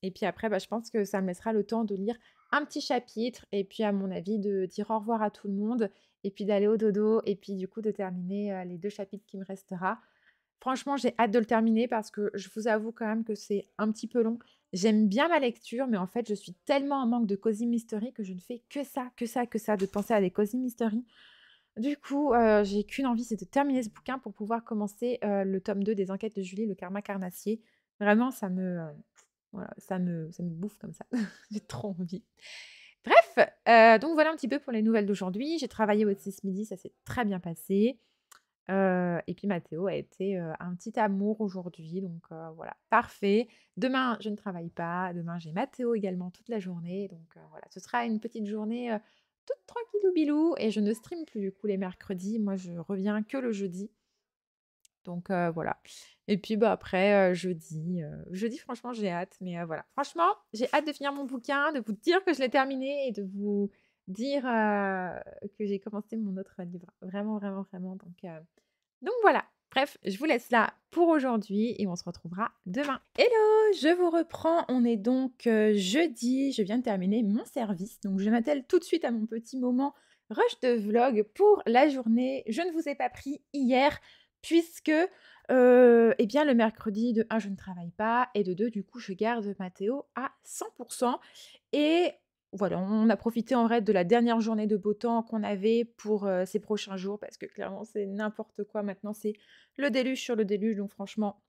Et puis après, bah, je pense que ça me laissera le temps de lire un petit chapitre et puis à mon avis de dire au revoir à tout le monde et puis d'aller au dodo et puis du coup de terminer euh, les deux chapitres qui me restera. Franchement, j'ai hâte de le terminer parce que je vous avoue quand même que c'est un petit peu long. J'aime bien ma lecture, mais en fait, je suis tellement en manque de cosy mystery que je ne fais que ça, que ça, que ça, de penser à des cosy mystery. Du coup, euh, j'ai qu'une envie, c'est de terminer ce bouquin pour pouvoir commencer euh, le tome 2 des enquêtes de Julie, le karma carnassier. Vraiment, ça me, voilà, ça me, me bouffe comme ça. J'ai trop envie. Bref, euh, donc voilà un petit peu pour les nouvelles d'aujourd'hui. J'ai travaillé au 6 midi, ça s'est très bien passé. Euh, et puis Mathéo a été euh, un petit amour aujourd'hui, donc voilà, parfait. Demain, je ne travaille pas. Demain, j'ai Mathéo également toute la journée. Donc voilà, ce sera une petite journée toute tranquille ou bilou. Et je ne stream plus du coup les mercredis. Moi, je reviens que le jeudi. Donc voilà. Et puis bah, après, jeudi, jeudi, franchement, j'ai hâte. Mais voilà, franchement, j'ai hâte de finir mon bouquin, de vous dire que je l'ai terminé et de vous dire que j'ai commencé mon autre livre. Vraiment, vraiment, vraiment. Donc, donc voilà. Bref, je vous laisse là pour aujourd'hui et on se retrouvera demain. Hello, je vous reprends. On est donc jeudi. Je viens de terminer mon service. Donc je m'attelle tout de suite à mon petit moment rush de vlog pour la journée. Je ne vous ai pas pris hier puisque euh, eh bien, le mercredi, de 1, je ne travaille pas, et de 2, du coup, je garde Mathéo à 100%. Et voilà, on a profité en vrai de la dernière journée de beau temps qu'on avait pour euh, ces prochains jours, parce que clairement, c'est n'importe quoi. Maintenant, c'est le déluge sur le déluge, donc franchement,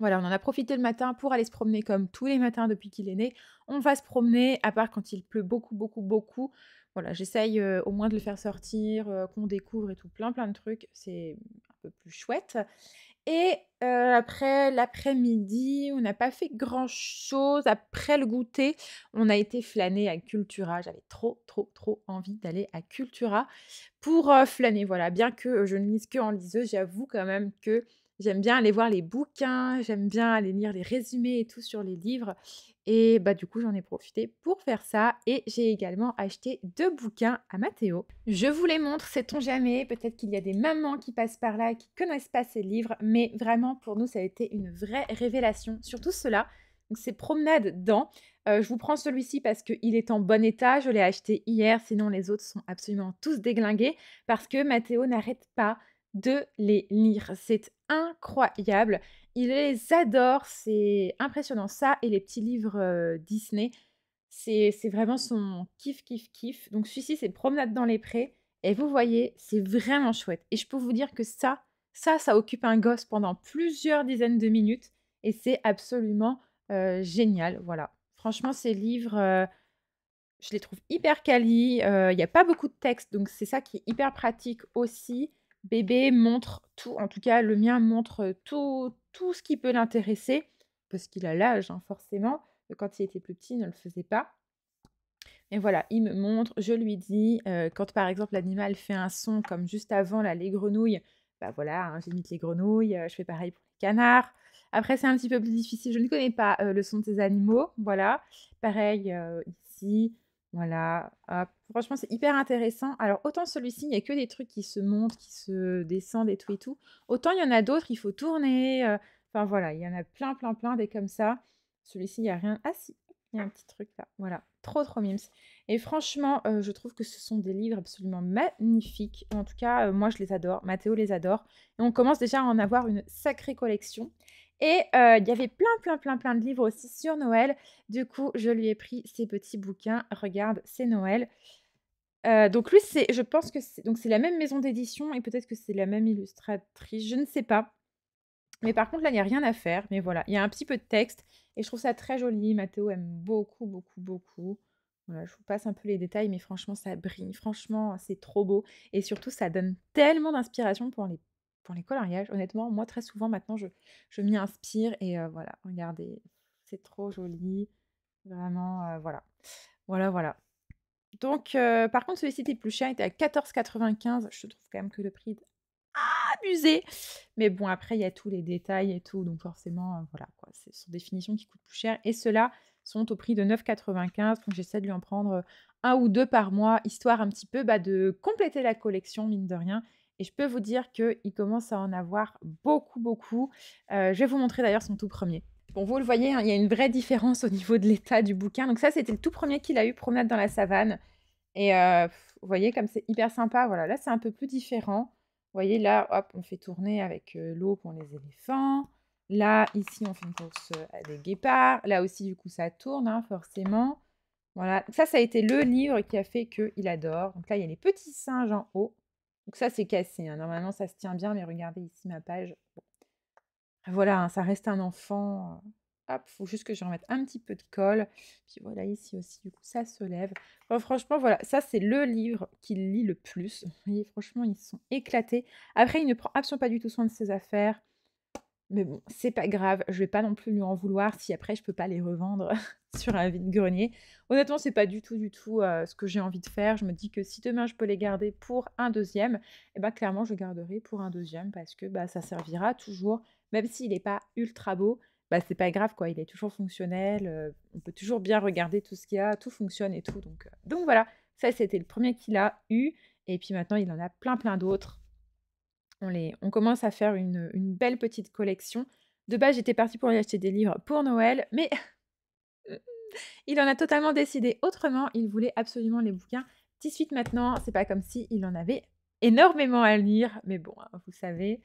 voilà, on en a profité le matin pour aller se promener comme tous les matins depuis qu'il est né. On va se promener, à part quand il pleut beaucoup, beaucoup, beaucoup. Voilà, j'essaye euh, au moins de le faire sortir, qu'on découvre et tout, plein, plein de trucs. C'est peu plus chouette. Et euh, après l'après-midi, on n'a pas fait grand-chose. Après le goûter, on a été flâner à Cultura. J'avais trop, trop, trop envie d'aller à Cultura pour euh, flâner. Voilà, bien que je ne lise que en liseuse, j'avoue quand même que J'aime bien aller voir les bouquins, j'aime bien aller lire les résumés et tout sur les livres. Et bah du coup, j'en ai profité pour faire ça. Et j'ai également acheté deux bouquins à Mathéo. Je vous les montre, sait-on jamais. Peut-être qu'il y a des mamans qui passent par là, qui connaissent pas ces livres. Mais vraiment, pour nous, ça a été une vraie révélation. Surtout cela. Donc c'est Promenade dans. Euh, je vous prends celui-ci parce qu'il est en bon état. Je l'ai acheté hier, sinon les autres sont absolument tous déglingués parce que Mathéo n'arrête pas de les lire. C'est incroyable. Il les adore, c'est impressionnant ça. Et les petits livres euh, Disney, c'est vraiment son kiff, kiff, kiff. Donc celui-ci, c'est Promenade dans les prés. Et vous voyez, c'est vraiment chouette. Et je peux vous dire que ça, ça, ça occupe un gosse pendant plusieurs dizaines de minutes. Et c'est absolument euh, génial. Voilà. Franchement, ces livres, euh, je les trouve hyper quali. Il n'y a pas beaucoup de texte, donc c'est ça qui est hyper pratique aussi bébé montre tout, en tout cas le mien montre tout, tout ce qui peut l'intéresser, parce qu'il a l'âge hein, forcément, quand il était plus petit il ne le faisait pas. Et voilà, il me montre, je lui dis, quand par exemple l'animal fait un son comme juste avant, la les grenouilles, bah voilà, hein, j'imite les grenouilles, je fais pareil pour les canards. Après, c'est un petit peu plus difficile, je ne connais pas le son de ces animaux, voilà. Pareil ici, voilà, franchement c'est hyper intéressant. Alors autant celui-ci, il n'y a que des trucs qui se montent, qui se descendent et tout et tout. Autant il y en a d'autres, il faut tourner. Euh, enfin voilà, il y en a plein, plein, plein des comme ça. Celui-ci, il n'y a rien. Ah si, il y a un petit truc là. Voilà, trop, trop mimes. Et franchement, euh, je trouve que ce sont des livres absolument magnifiques. En tout cas, euh, moi je les adore, Mathéo les adore. Et on commence déjà à en avoir une sacrée collection. Et il y avait plein, plein, plein, plein de livres aussi sur Noël. Du coup, je lui ai pris ces petits bouquins. Regarde, c'est Noël. donc lui, c'est, je pense que c'est, donc c'est la même maison d'édition et peut-être que c'est la même illustratrice, je ne sais pas. Mais par contre, là, il n'y a rien à faire. Mais voilà, il y a un petit peu de texte et je trouve ça très joli. Mathéo aime beaucoup, beaucoup, beaucoup. Voilà, je vous passe un peu les détails, mais franchement, ça brille. Franchement, c'est trop beau. Et surtout, ça donne tellement d'inspiration pour les pour les coloriages. Honnêtement, moi, très souvent, maintenant, je, m'y inspire et euh, voilà, regardez, c'est trop joli. Vraiment, euh, voilà. Voilà, voilà. Donc, euh, par contre, celui-ci était plus cher, il était à 14,95. Je trouve quand même que le prix est abusé. Mais bon, après, il y a tous les détails et tout. Donc, forcément, voilà, quoi. c'est sont des finitions qui coûtent plus cher. Et ceux-là sont au prix de 9,95. Donc, j'essaie de lui en prendre un ou deux par mois, histoire un petit peu bah, de compléter la collection, mine de rien et je peux vous dire qu'il commence à en avoir beaucoup, beaucoup. Euh, je vais vous montrer d'ailleurs son tout premier. Bon, vous le voyez, hein, il y a une vraie différence au niveau de l'état du bouquin. Donc ça, c'était le tout premier qu'il a eu, Promenade dans la savane. Et euh, vous voyez, comme c'est hyper sympa, voilà, là, c'est un peu plus différent. Vous voyez, là, hop, on fait tourner avec euh, l'eau pour les éléphants. Là, ici, on fait une course à des guépards. Là aussi, du coup, ça tourne, hein, forcément. Voilà, ça, ça a été le livre qui a fait qu'il adore. Donc là, il y a les petits singes en haut. Donc ça, c'est cassé. Hein. Normalement, ça se tient bien, mais regardez ici ma page. Voilà, hein, ça reste un enfant. Euh. Hop, faut juste que je remette un petit peu de colle. Puis voilà, ici aussi, du coup, ça se lève. franchement, voilà, ça, c'est le livre qu'il lit le plus. Vous voyez, franchement, ils sont éclatés. Après, il ne prend absolument pas du tout soin de ses affaires. Mais bon, c'est pas grave, je vais pas non plus lui en vouloir si après je peux pas les revendre sur un vide-grenier. Honnêtement, c'est pas du tout, du tout euh, ce que j'ai envie de faire. Je me dis que si demain je peux les garder pour un deuxième, et eh ben clairement je garderai pour un deuxième parce que bah, ça servira toujours, même s'il n'est pas ultra beau. Bah, c'est pas grave quoi, il est toujours fonctionnel, euh, on peut toujours bien regarder tout ce qu'il y a, tout fonctionne et tout. Donc, euh, donc voilà, ça c'était le premier qu'il a eu, et puis maintenant il en a plein plein d'autres on, commence à faire une, belle petite collection. De base, j'étais partie pour y acheter des livres pour Noël, mais il en a totalement décidé autrement. Il voulait absolument les bouquins. Dis suite maintenant, c'est pas comme s'il en avait énormément à lire, mais bon, hein, vous savez,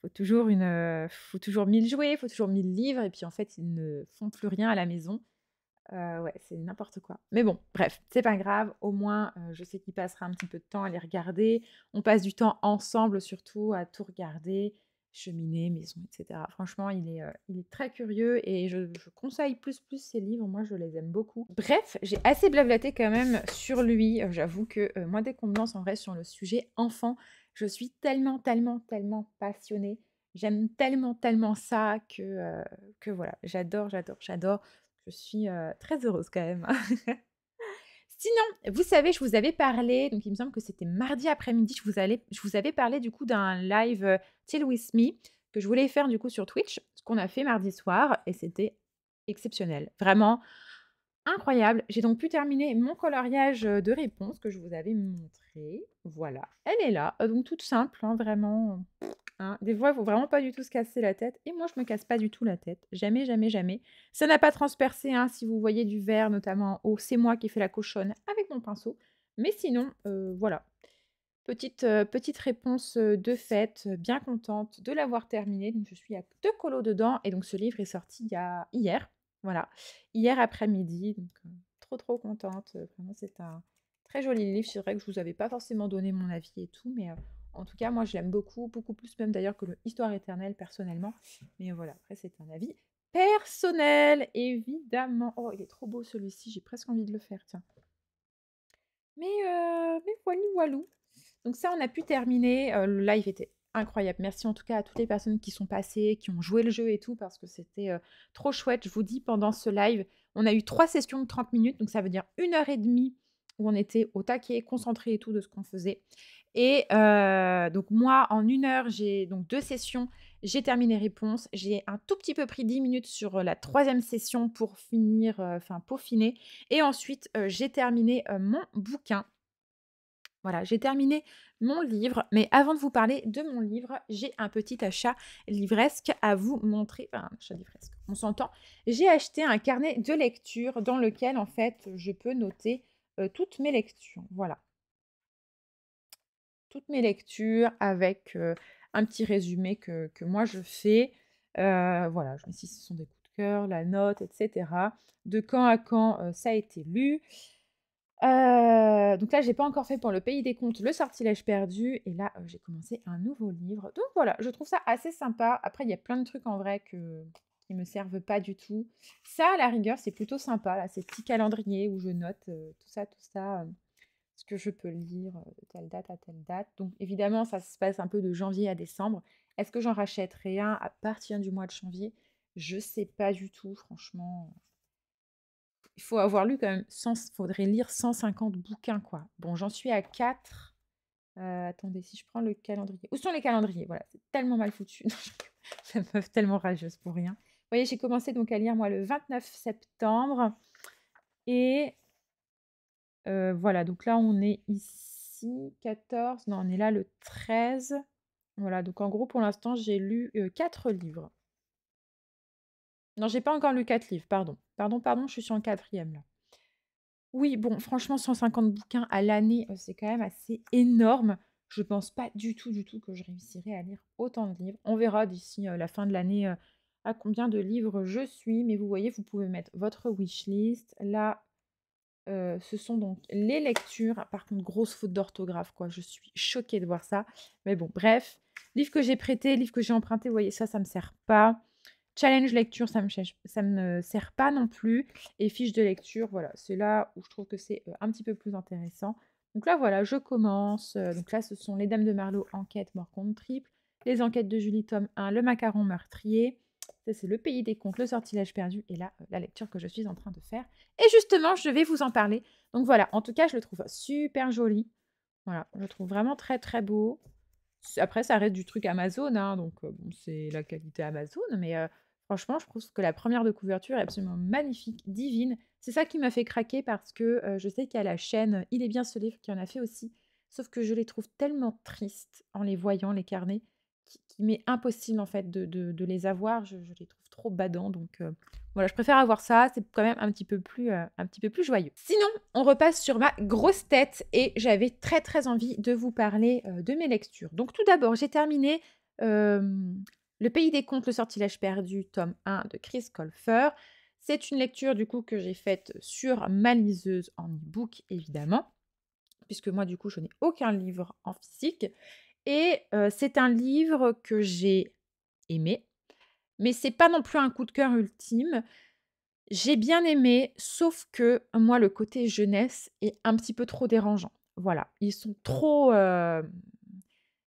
faut toujours une, faut toujours mille jouets, il faut toujours mille livres, et puis en fait, ils ne font plus rien à la maison. Euh, ouais, c'est n'importe quoi. Mais bon, bref, c'est pas grave. Au moins, euh, je sais qu'il passera un petit peu de temps à les regarder. On passe du temps ensemble, surtout, à tout regarder cheminée, maison, etc. Franchement, il est, euh, il est très curieux et je, conseille plus plus ses livres. Moi, je les aime beaucoup. Bref, j'ai assez blablaté quand même sur lui. J'avoue que moi, dès qu'on me lance en vrai sur le sujet enfant, je suis tellement, tellement, tellement passionnée. J'aime tellement, tellement ça que, que voilà, j'adore, j'adore, j'adore je suis très heureuse quand même. Sinon, vous savez, je vous avais parlé, donc il me semble que c'était mardi après-midi, je, vous avais parlé du coup d'un live Till With Me que je voulais faire du coup sur Twitch, ce qu'on a fait mardi soir, et c'était exceptionnel. Vraiment, incroyable. J'ai donc pu terminer mon coloriage de réponse que je vous avais montré. Voilà, elle est là. Donc toute simple, hein, vraiment. Hein. Des fois, il faut vraiment pas du tout se casser la tête. Et moi, je me casse pas du tout la tête. Jamais, jamais, jamais. Ça n'a pas transpercé. Hein, si vous voyez du vert, notamment en c'est moi qui fais la cochonne avec mon pinceau. Mais sinon, voilà. Petite, petite réponse de fête, bien contente de l'avoir terminée. je suis à deux colos dedans. Et donc, ce livre est sorti il hier. Voilà, hier après-midi, donc euh, trop trop contente. Euh, vraiment, c'est un très joli livre. C'est vrai que je vous avais pas forcément donné mon avis et tout, mais en tout cas, moi, je l'aime beaucoup, beaucoup plus même d'ailleurs que le Histoire éternelle personnellement. Mais voilà, après, c'est un avis personnel, évidemment. Oh, il est trop beau celui-ci. J'ai presque envie de le faire, tiens. Mais, mais voilà, voilou. Donc ça, on a pu terminer. le live était incroyable. Merci en tout cas à toutes les personnes qui sont passées, qui ont joué le jeu et tout, parce que c'était euh, trop chouette. Je vous dis, pendant ce live, on a eu trois sessions de 30 minutes, donc ça veut dire une heure et demie où on était au taquet, concentré et tout de ce qu'on faisait. Et euh, donc moi, en une heure, j'ai donc deux sessions, j'ai terminé réponse, j'ai un tout petit peu pris 10 minutes sur euh, la troisième session pour finir, enfin peaufiner, et ensuite j'ai terminé mon bouquin. Voilà, j'ai terminé mon livre. Mais avant de vous parler de mon livre, j'ai un petit achat livresque à vous montrer. Enfin, un achat livresque, on s'entend. J'ai acheté un carnet de lecture dans lequel, en fait, je peux noter euh, toutes mes lectures. Voilà. Toutes mes lectures avec euh, un petit résumé que, moi je fais. Euh, voilà, je me si ce sont des coups de cœur, la note, etc. De quand à quand ça a été lu. Euh, donc là, j'ai pas encore fait pour le pays des comptes, le sortilège perdu. Et là, euh, j'ai commencé un nouveau livre. Donc voilà, je trouve ça assez sympa. Après, il y a plein de trucs en vrai que qui me servent pas du tout. Ça, à la rigueur, c'est plutôt sympa. Là, ces petits calendriers où je note euh, tout ça, tout ça, ce que je peux lire de telle date à telle date. Donc évidemment, ça se passe un peu de janvier à décembre. Est-ce que j'en rachèterai un à partir du mois de janvier Je sais pas du tout, franchement il faut avoir lu quand même, il faudrait lire 150 bouquins, quoi. Bon, j'en suis à 4. Euh, attendez, si je prends le calendrier. Où sont les calendriers Voilà, c'est tellement mal foutu. me meuf tellement rageuse pour rien. Vous voyez, j'ai commencé donc à lire, moi, le 29 septembre. Et euh, voilà, donc là, on est ici, 14. Non, on est là le 13. Voilà, donc en gros, pour l'instant, j'ai lu 4 euh, livres. Non, j'ai pas encore lu quatre livres, pardon. Pardon, pardon, je suis sur le quatrième là. Oui, bon, franchement, 150 bouquins à l'année, euh, c'est quand même assez énorme. Je ne pense pas du tout, du tout que je réussirai à lire autant de livres. On verra d'ici euh, la fin de l'année euh, à combien de livres je suis. Mais vous voyez, vous pouvez mettre votre wishlist. Là, ce sont donc les lectures. Par contre, grosse faute d'orthographe, quoi. Je suis choquée de voir ça. Mais bon, bref. Livre que j'ai prêté, livre que j'ai emprunté, vous voyez, ça, ça me sert pas. Challenge lecture, ça me, me sert pas non plus. Et fiche de lecture, voilà, c'est là où je trouve que c'est euh, un petit peu plus intéressant. Donc là, voilà, je commence. Euh, donc là, ce sont les Dames de Marlowe, enquête, mort contre triple. Les enquêtes de Julie Tome 1, le macaron meurtrier. Ça, c'est le pays des contes, le sortilège perdu et là, euh, la lecture que je suis en train de faire. Et justement, je vais vous en parler. Donc voilà, en tout cas, je le trouve super joli. Voilà, je le trouve vraiment très très beau. Après, ça reste du truc Amazon, hein, donc c'est la qualité Amazon, mais Franchement, je trouve que la première de couverture est absolument magnifique, divine. C'est ça qui m'a fait craquer parce que euh, je sais qu'à la chaîne Il est bien ce livre qui en a fait aussi. Sauf que je les trouve tellement tristes en les voyant, les carnets, qu'il m'est impossible en fait de, les avoir. Je, les trouve trop badants. Donc euh, voilà, je préfère avoir ça. C'est quand même un petit, peu plus, euh, un petit peu plus joyeux. Sinon, on repasse sur ma grosse tête et j'avais très très envie de vous parler de mes lectures. Donc tout d'abord, j'ai terminé le pays des contes, le sortilège perdu, tome 1 de Chris Colfer. C'est une lecture du coup que j'ai faite sur ma liseuse en e-book évidemment, puisque moi du coup je n'ai aucun livre en physique. Et euh, c'est un livre que j'ai aimé, mais c'est pas non plus un coup de cœur ultime. J'ai bien aimé, sauf que moi le côté jeunesse est un petit peu trop dérangeant. Voilà, ils sont trop euh,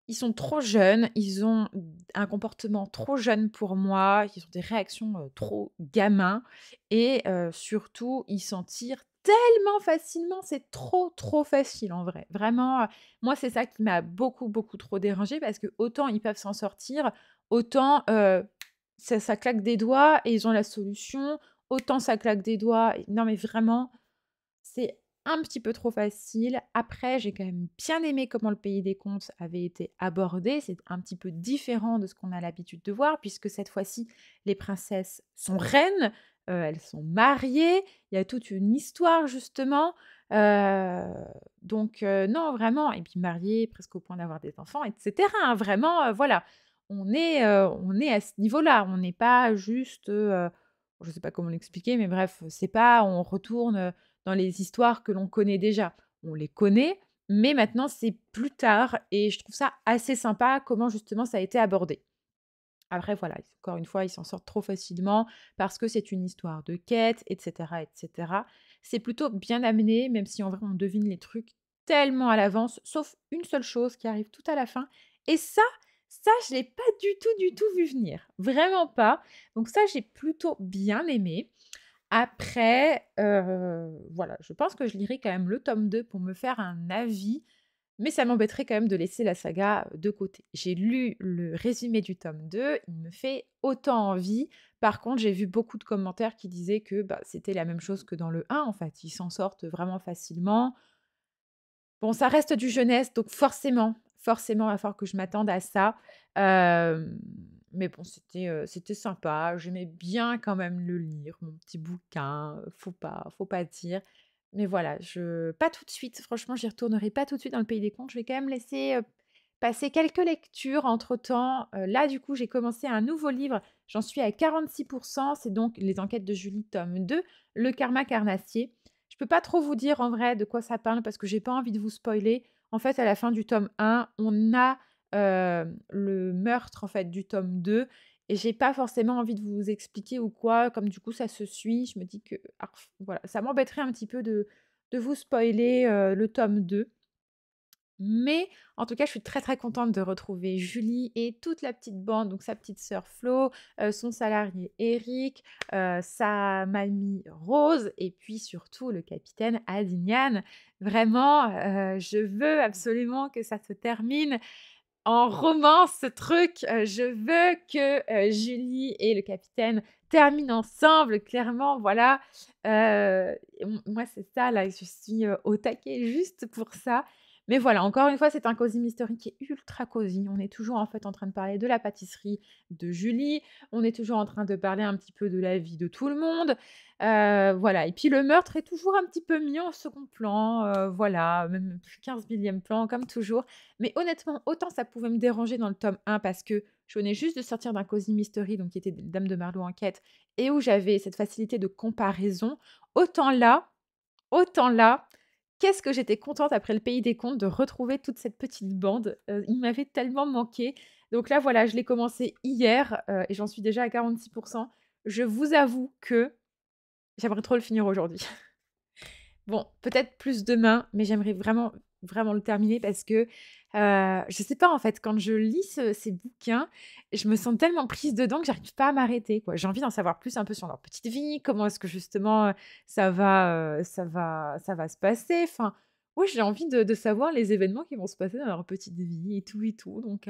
ils sont trop jeunes, ils ont un comportement trop jeune pour moi, ils ont des réactions trop gamins et surtout ils s'en tirent tellement facilement, c'est trop trop facile en vrai. Vraiment, moi c'est ça qui m'a beaucoup beaucoup trop dérangé parce que autant ils peuvent s'en sortir, autant ça, ça claque des doigts et ils ont la solution, autant ça claque des doigts. Non mais vraiment, un petit peu trop facile. Après, j'ai quand même bien aimé comment le pays des comptes avait été abordé. C'est un petit peu différent de ce qu'on a l'habitude de voir, puisque cette fois-ci, les princesses sont reines, euh, elles sont mariées, il y a toute une histoire justement. Euh, donc euh, non, vraiment, et puis mariées, presque au point d'avoir des enfants, etc. Hein. vraiment, voilà, on est, on est à ce niveau-là, on n'est pas juste, je ne sais pas comment l'expliquer, mais bref, c'est pas, on retourne dans les histoires que l'on connaît déjà. On les connaît, mais maintenant c'est plus tard et je trouve ça assez sympa comment justement ça a été abordé. Après voilà, encore une fois, ils s'en sortent trop facilement parce que c'est une histoire de quête, etc., etc. C'est plutôt bien amené, même si en vrai on devine les trucs tellement à l'avance, sauf une seule chose qui arrive tout à la fin. Et ça, ça, je l'ai pas du tout, du tout vu venir. Vraiment pas. Donc ça, j'ai plutôt bien aimé. Après, euh, voilà, je pense que je lirai quand même le tome 2 pour me faire un avis, mais ça m'embêterait quand même de laisser la saga de côté. J'ai lu le résumé du tome 2, il me fait autant envie. Par contre, j'ai vu beaucoup de commentaires qui disaient que bah, c'était la même chose que dans le 1, en fait. Ils s'en sortent vraiment facilement. Bon, ça reste du jeunesse, donc forcément, forcément, il va falloir que je m'attende à ça. Mais bon, c'était, c'était sympa. J'aimais bien quand même le lire, mon petit bouquin. Faut pas, faut pas dire. Mais voilà, je pas tout de suite. Franchement, j'y retournerai pas tout de suite dans le pays des contes. Je vais quand même laisser passer quelques lectures entre temps. là, du coup, j'ai commencé un nouveau livre. J'en suis à 46%. C'est donc Les Enquêtes de Julie, tome 2, Le Karma Carnassier. Je peux pas trop vous dire en vrai de quoi ça parle parce que j'ai pas envie de vous spoiler. En fait, à la fin du tome 1, on a euh, le meurtre en fait du tome 2 et j'ai pas forcément envie de vous expliquer ou quoi comme du coup ça se suit je me dis que ah, voilà ça m'embêterait un petit peu de, de vous spoiler euh, le tome 2 mais en tout cas, je suis très très contente de retrouver Julie et toute la petite bande, donc sa petite sœur Flo, euh, son salarié Eric, sa mamie Rose et puis surtout le capitaine Adignan. Vraiment, je veux absolument que ça se termine en romance ce truc. Euh, je veux que euh, Julie et le capitaine terminent ensemble, clairement, voilà. Euh, moi, c'est ça, là, je suis au taquet juste pour ça. Mais voilà, encore une fois, c'est un cosy mystery qui est ultra cosy. On est toujours en fait en train de parler de la pâtisserie de Julie. On est toujours en train de parler un petit peu de la vie de tout le monde. Euh, voilà. Et puis le meurtre est toujours un petit peu mis en second plan. Euh, voilà, même 15 millième plan, comme toujours. Mais honnêtement, autant ça pouvait me déranger dans le tome 1 parce que je venais juste de sortir d'un cosy mystery, donc qui était Dame de en quête, et où j'avais cette facilité de comparaison. Autant là, autant là, Qu'est-ce que j'étais contente après le pays des comptes, de retrouver toute cette petite bande. Euh, il m'avait tellement manqué. Donc là, voilà, je l'ai commencé hier euh, et j'en suis déjà à 46%. Je vous avoue que j'aimerais trop le finir aujourd'hui. bon, peut-être plus demain, mais j'aimerais vraiment vraiment le terminer parce que je sais pas en fait quand je lis ces bouquins, je me sens tellement prise dedans que j'arrive pas à m'arrêter quoi. J'ai envie d'en savoir plus un peu sur leur petite vie, comment est-ce que justement ça va ça va ça va se passer. Enfin, oui, j'ai envie de, savoir les événements qui vont se passer dans leur petite vie et tout et tout. Donc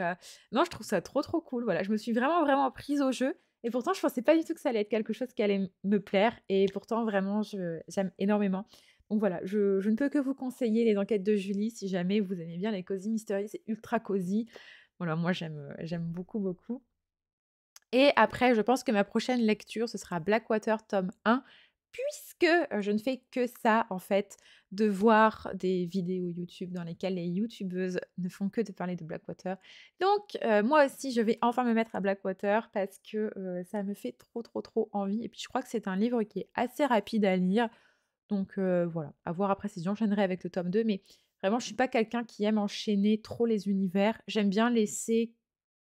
non, je trouve ça trop trop cool. Voilà, je me suis vraiment vraiment prise au jeu. Et pourtant, je pensais pas du tout que ça allait être quelque chose qui allait me plaire. Et pourtant, vraiment, j'aime énormément. Donc voilà, je, ne peux que vous conseiller les enquêtes de Julie si jamais vous aimez bien les cosy mysteries, c'est ultra cosy. Voilà, moi euh, j'aime, beaucoup, beaucoup. Et après, je pense que ma prochaine lecture, ce sera Blackwater, tome 1, puisque je ne fais que ça, en fait, de voir des vidéos YouTube dans lesquelles les YouTubeuses ne font que de parler de Blackwater. Donc, euh, moi aussi, je vais enfin me mettre à Blackwater parce que euh, ça me fait trop, trop, trop envie. Et puis, je crois que c'est un livre qui est assez rapide à lire. Donc voilà, à voir après si j'enchaînerai avec le tome 2, mais vraiment, je suis pas quelqu'un qui aime enchaîner trop les univers. J'aime bien mmh. laisser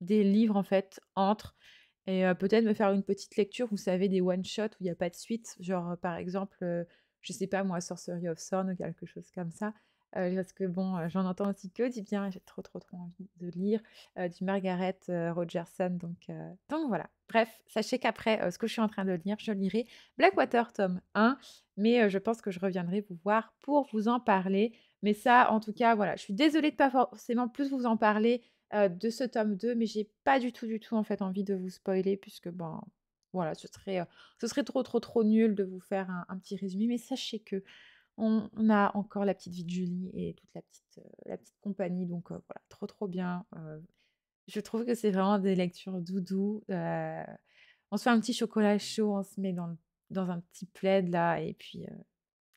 des livres en fait entre et peut-être me faire une petite lecture, vous savez, des one-shots où il n'y a pas de suite, genre par exemple, je sais pas moi, Sorcery of Sorn ou quelque chose comme ça. Euh, parce que bon, euh, j'en entends aussi que du bien j'ai trop, trop, trop envie de lire euh, du Margaret Rogerson. Donc, donc voilà. Bref, sachez qu'après ce que je suis en train de lire, je lirai Blackwater tome 1, mais je pense que je reviendrai vous voir pour vous en parler. Mais ça, en tout cas, voilà, je suis désolée de pas forcément plus vous en parler de ce tome 2, mais j'ai pas du tout, du tout en fait envie de vous spoiler puisque bon, voilà, ce serait, ce serait trop, trop, trop nul de vous faire un petit résumé, mais sachez que on, a encore la petite vie de Julie et toute la petite, euh, la petite compagnie. Donc euh, voilà, trop trop bien. Euh. je trouve que c'est vraiment des lectures doudou. on se fait un petit chocolat chaud, on se met dans, un petit plaid là et puis,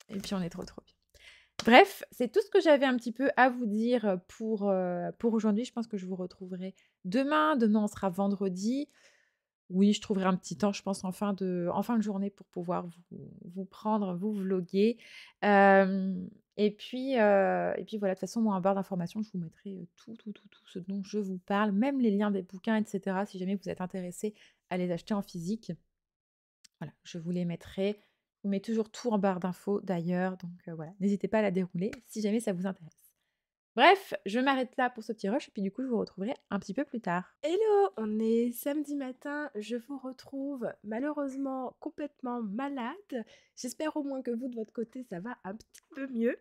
et puis on est trop trop bien. Bref, c'est tout ce que j'avais un petit peu à vous dire pour, pour aujourd'hui. Je pense que je vous retrouverai demain. Demain, on sera vendredi oui, je trouverai un petit temps, je pense, en fin de, en fin de journée pour pouvoir vous, prendre, vous vloguer. et, puis, et puis voilà, de toute façon, moi, en barre d'information, je vous mettrai tout, tout, tout, tout ce dont je vous parle, même les liens des bouquins, etc. Si jamais vous êtes intéressé à les acheter en physique, voilà, je vous les mettrai. Je vous mets toujours tout en barre d'infos d'ailleurs, donc voilà, n'hésitez pas à la dérouler si jamais ça vous intéresse. Bref, je m'arrête là pour ce petit rush, et puis du coup, je vous retrouverai un petit peu plus tard. Hello, on est samedi matin, je vous retrouve malheureusement complètement malade. J'espère au moins que vous, de votre côté, ça va un petit peu mieux.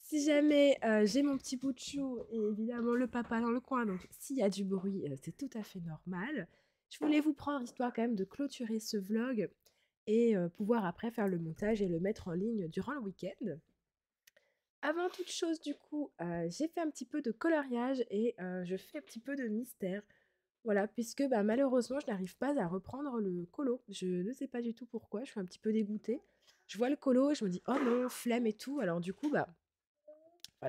Si jamais euh, j'ai mon petit bout de chou et évidemment le papa dans le coin, donc s'il y a du bruit, euh, c'est tout à fait normal. Je voulais vous prendre histoire quand même de clôturer ce vlog et euh, pouvoir après faire le montage et le mettre en ligne durant le week-end. Avant toute chose, du coup, euh, j'ai fait un petit peu de coloriage et euh, je fais un petit peu de mystère. Voilà, puisque bah, malheureusement, je n'arrive pas à reprendre le colo. Je ne sais pas du tout pourquoi, je suis un petit peu dégoûtée. Je vois le colo, et je me dis, oh non, flemme et tout. Alors du coup, bah,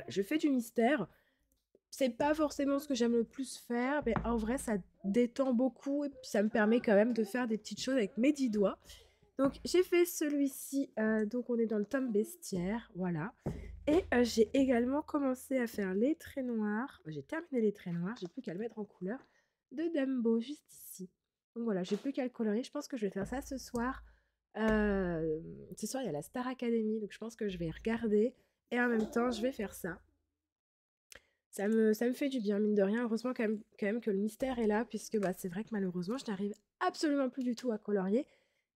je fais du mystère. C'est pas forcément ce que j'aime le plus faire, mais en vrai, ça détend beaucoup et ça me permet quand même de faire des petites choses avec mes dix doigts. Donc j'ai fait celui-ci, euh, donc on est dans le tome bestiaire, voilà. Et euh, j'ai également commencé à faire les traits noirs. J'ai terminé les traits noirs, j'ai plus qu'à le mettre en couleur de Dumbo, juste ici. Donc voilà, j'ai plus qu'à le colorier. Je pense que je vais faire ça ce soir. Euh, ce soir, il y a la Star Academy, donc je pense que je vais regarder. Et en même temps, je vais faire ça. Ça me, fait du bien, mine de rien. Heureusement quand même, que le mystère est là, puisque bah, c'est vrai que malheureusement, je n'arrive absolument plus du tout à colorier.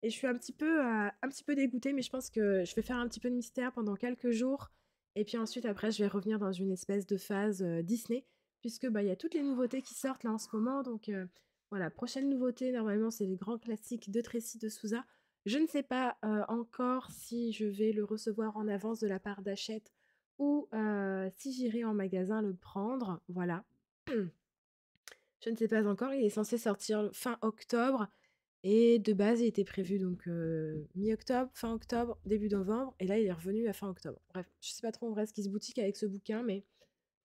Et je suis un petit peu, euh, un petit peu dégoûtée, mais je pense que je vais faire un petit peu de mystère pendant quelques jours. Et puis ensuite, après, je vais revenir dans une espèce de phase Disney, puisque bah, il y a toutes les nouveautés qui sortent là en ce moment. Donc voilà, prochaine nouveauté, normalement, c'est les grands classiques de Tracy de Souza. Je ne sais pas encore si je vais le recevoir en avance de la part d'Achette ou si j'irai en magasin le prendre. Voilà. Je ne sais pas encore, il est censé sortir fin octobre. Et de base, il était prévu donc euh, mi-octobre, fin octobre, début novembre, et là il est revenu à fin octobre. Bref, je sais pas trop en vrai ce qui se boutique avec ce bouquin, mais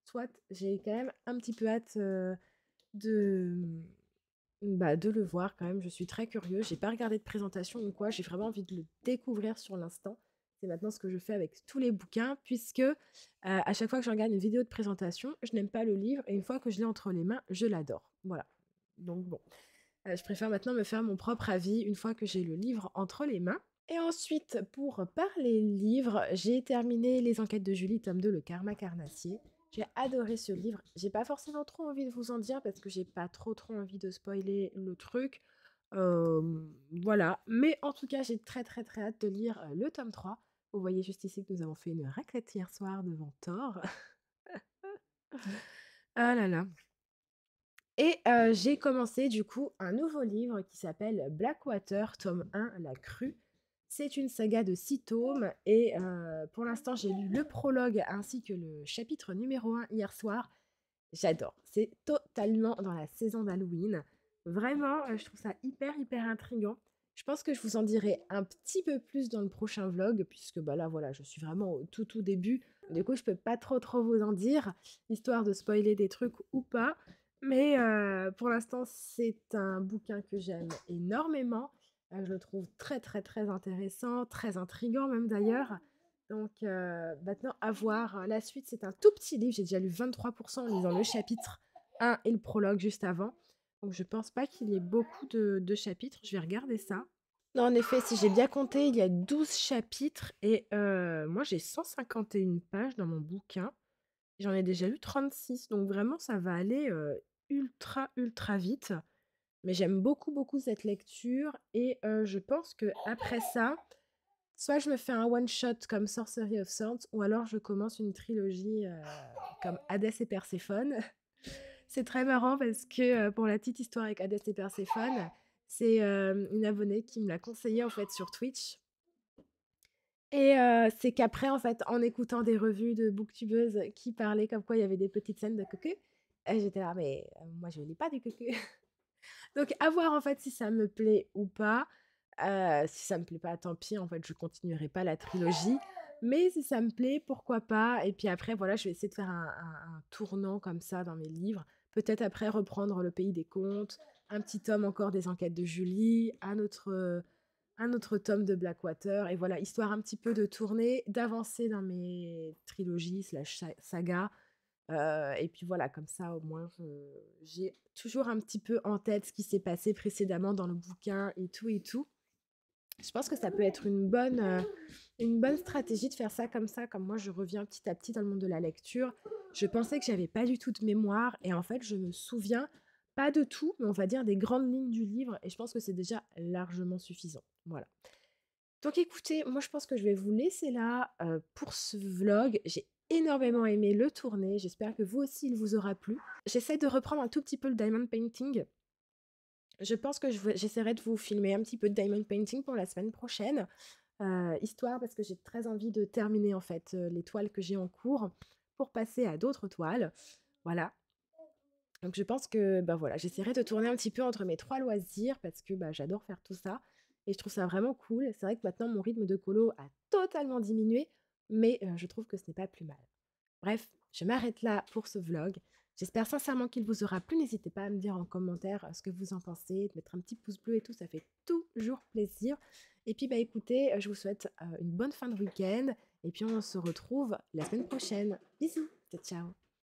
soit j'ai quand même un petit peu hâte euh, mmh, bah, de le voir quand même. Je suis très curieux. J'ai pas regardé de présentation ou quoi. J'ai vraiment envie de le découvrir sur l'instant. C'est maintenant ce que je fais avec tous les bouquins, puisque euh, à chaque fois que je regarde une vidéo de présentation, je n'aime pas le livre, et une fois que je l'ai entre les mains, je l'adore. Voilà. Donc bon. Euh, je préfère maintenant me faire mon propre avis une fois que j'ai le livre entre les mains. Et ensuite, pour parler livre, j'ai terminé Les Enquêtes de Julie, tome 2, Le Karma Carnassier. J'ai adoré ce livre. J'ai pas forcément trop envie de vous en dire parce que j'ai pas trop trop envie de spoiler le truc. voilà. Mais en tout cas, j'ai très très très hâte de lire euh, le tome 3. Vous voyez juste ici que nous avons fait une raclette hier soir devant Thor. ah là là. Et j'ai commencé du coup un nouveau livre qui s'appelle Blackwater, tome 1, La Crue. C'est une saga de six tomes et pour l'instant j'ai lu le prologue ainsi que le chapitre numéro 1 hier soir. J'adore, c'est totalement dans la saison d'Halloween. Vraiment, je trouve ça hyper hyper intriguant. Je pense que je vous en dirai un petit peu plus dans le prochain vlog puisque bah là voilà, je suis vraiment au tout tout début. Du coup, je peux pas trop trop vous en dire, histoire de spoiler des trucs ou pas. Mais pour l'instant, c'est un bouquin que j'aime énormément. je le trouve très, très, très intéressant, très intrigant même d'ailleurs. Donc maintenant, à voir. La suite, c'est un tout petit livre. J'ai déjà lu 23% en lisant le chapitre 1 et le prologue juste avant. Donc je pense pas qu'il y ait beaucoup de, chapitres. Je vais regarder ça. Non, en effet, si j'ai bien compté, il y a 12 chapitres et moi j'ai 151 pages dans mon bouquin. J'en ai déjà lu 36, donc vraiment ça va aller ultra, ultra vite. Mais j'aime beaucoup, beaucoup cette lecture et je pense que après ça, soit je me fais un one-shot comme Sorcery of Swords ou alors je commence une trilogie comme Hadès et Perséphone. c'est très marrant parce que pour la petite histoire avec Hadès et Perséphone, c'est une abonnée qui me l'a conseillé en fait sur Twitch. Et c'est qu'après, en fait, en écoutant des revues de booktubeuses qui parlaient comme quoi il y avait des petites scènes de coquets, j'étais là, mais euh, moi, je ne lis pas du cucu. Donc, à voir en fait si ça me plaît ou pas. Euh, si ça me plaît pas, tant pis, en fait, je continuerai pas la trilogie. Mais si ça me plaît, pourquoi pas Et puis après, voilà, je vais essayer de faire un, tournant comme ça dans mes livres. Peut-être après reprendre Le Pays des Contes, un petit tome encore des Enquêtes de Julie, un autre, euh, un autre tome de Blackwater. Et voilà, histoire un petit peu de tourner, d'avancer dans mes trilogies slash sagas euh, et puis voilà, comme ça, au moins, j'ai toujours un petit peu en tête ce qui s'est passé précédemment dans le bouquin et tout et tout. Je pense que ça peut être une bonne, euh, une bonne stratégie de faire ça comme ça. Comme moi, je reviens petit à petit dans le monde de la lecture. Je pensais que j'avais pas du tout de mémoire et en fait, je me souviens pas de tout, mais on va dire des grandes lignes du livre et je pense que c'est déjà largement suffisant. Voilà. Donc écoutez, moi je pense que je vais vous laisser là euh, pour ce vlog. J'ai énormément aimé le tourner. J'espère que vous aussi, il vous aura plu. J'essaie de reprendre un tout petit peu le diamond painting. Je pense que j'essaierai de vous filmer un petit peu de diamond painting pour la semaine prochaine. Euh, histoire parce que j'ai très envie de terminer en fait euh, les toiles que j'ai en cours pour passer à d'autres toiles. Voilà. Donc je pense que bah voilà, j'essaierai de tourner un petit peu entre mes trois loisirs parce que bah, j'adore faire tout ça et je trouve ça vraiment cool. C'est vrai que maintenant mon rythme de colo a totalement diminué mais je trouve que ce n'est pas plus mal. Bref, je m'arrête là pour ce vlog. J'espère sincèrement qu'il vous aura plu. N'hésitez pas à me dire en commentaire ce que vous en pensez, de mettre un petit pouce bleu et tout, ça fait toujours plaisir. Et puis bah écoutez, je vous souhaite une bonne fin de week-end et puis on se retrouve la semaine prochaine. Bisous, ciao ciao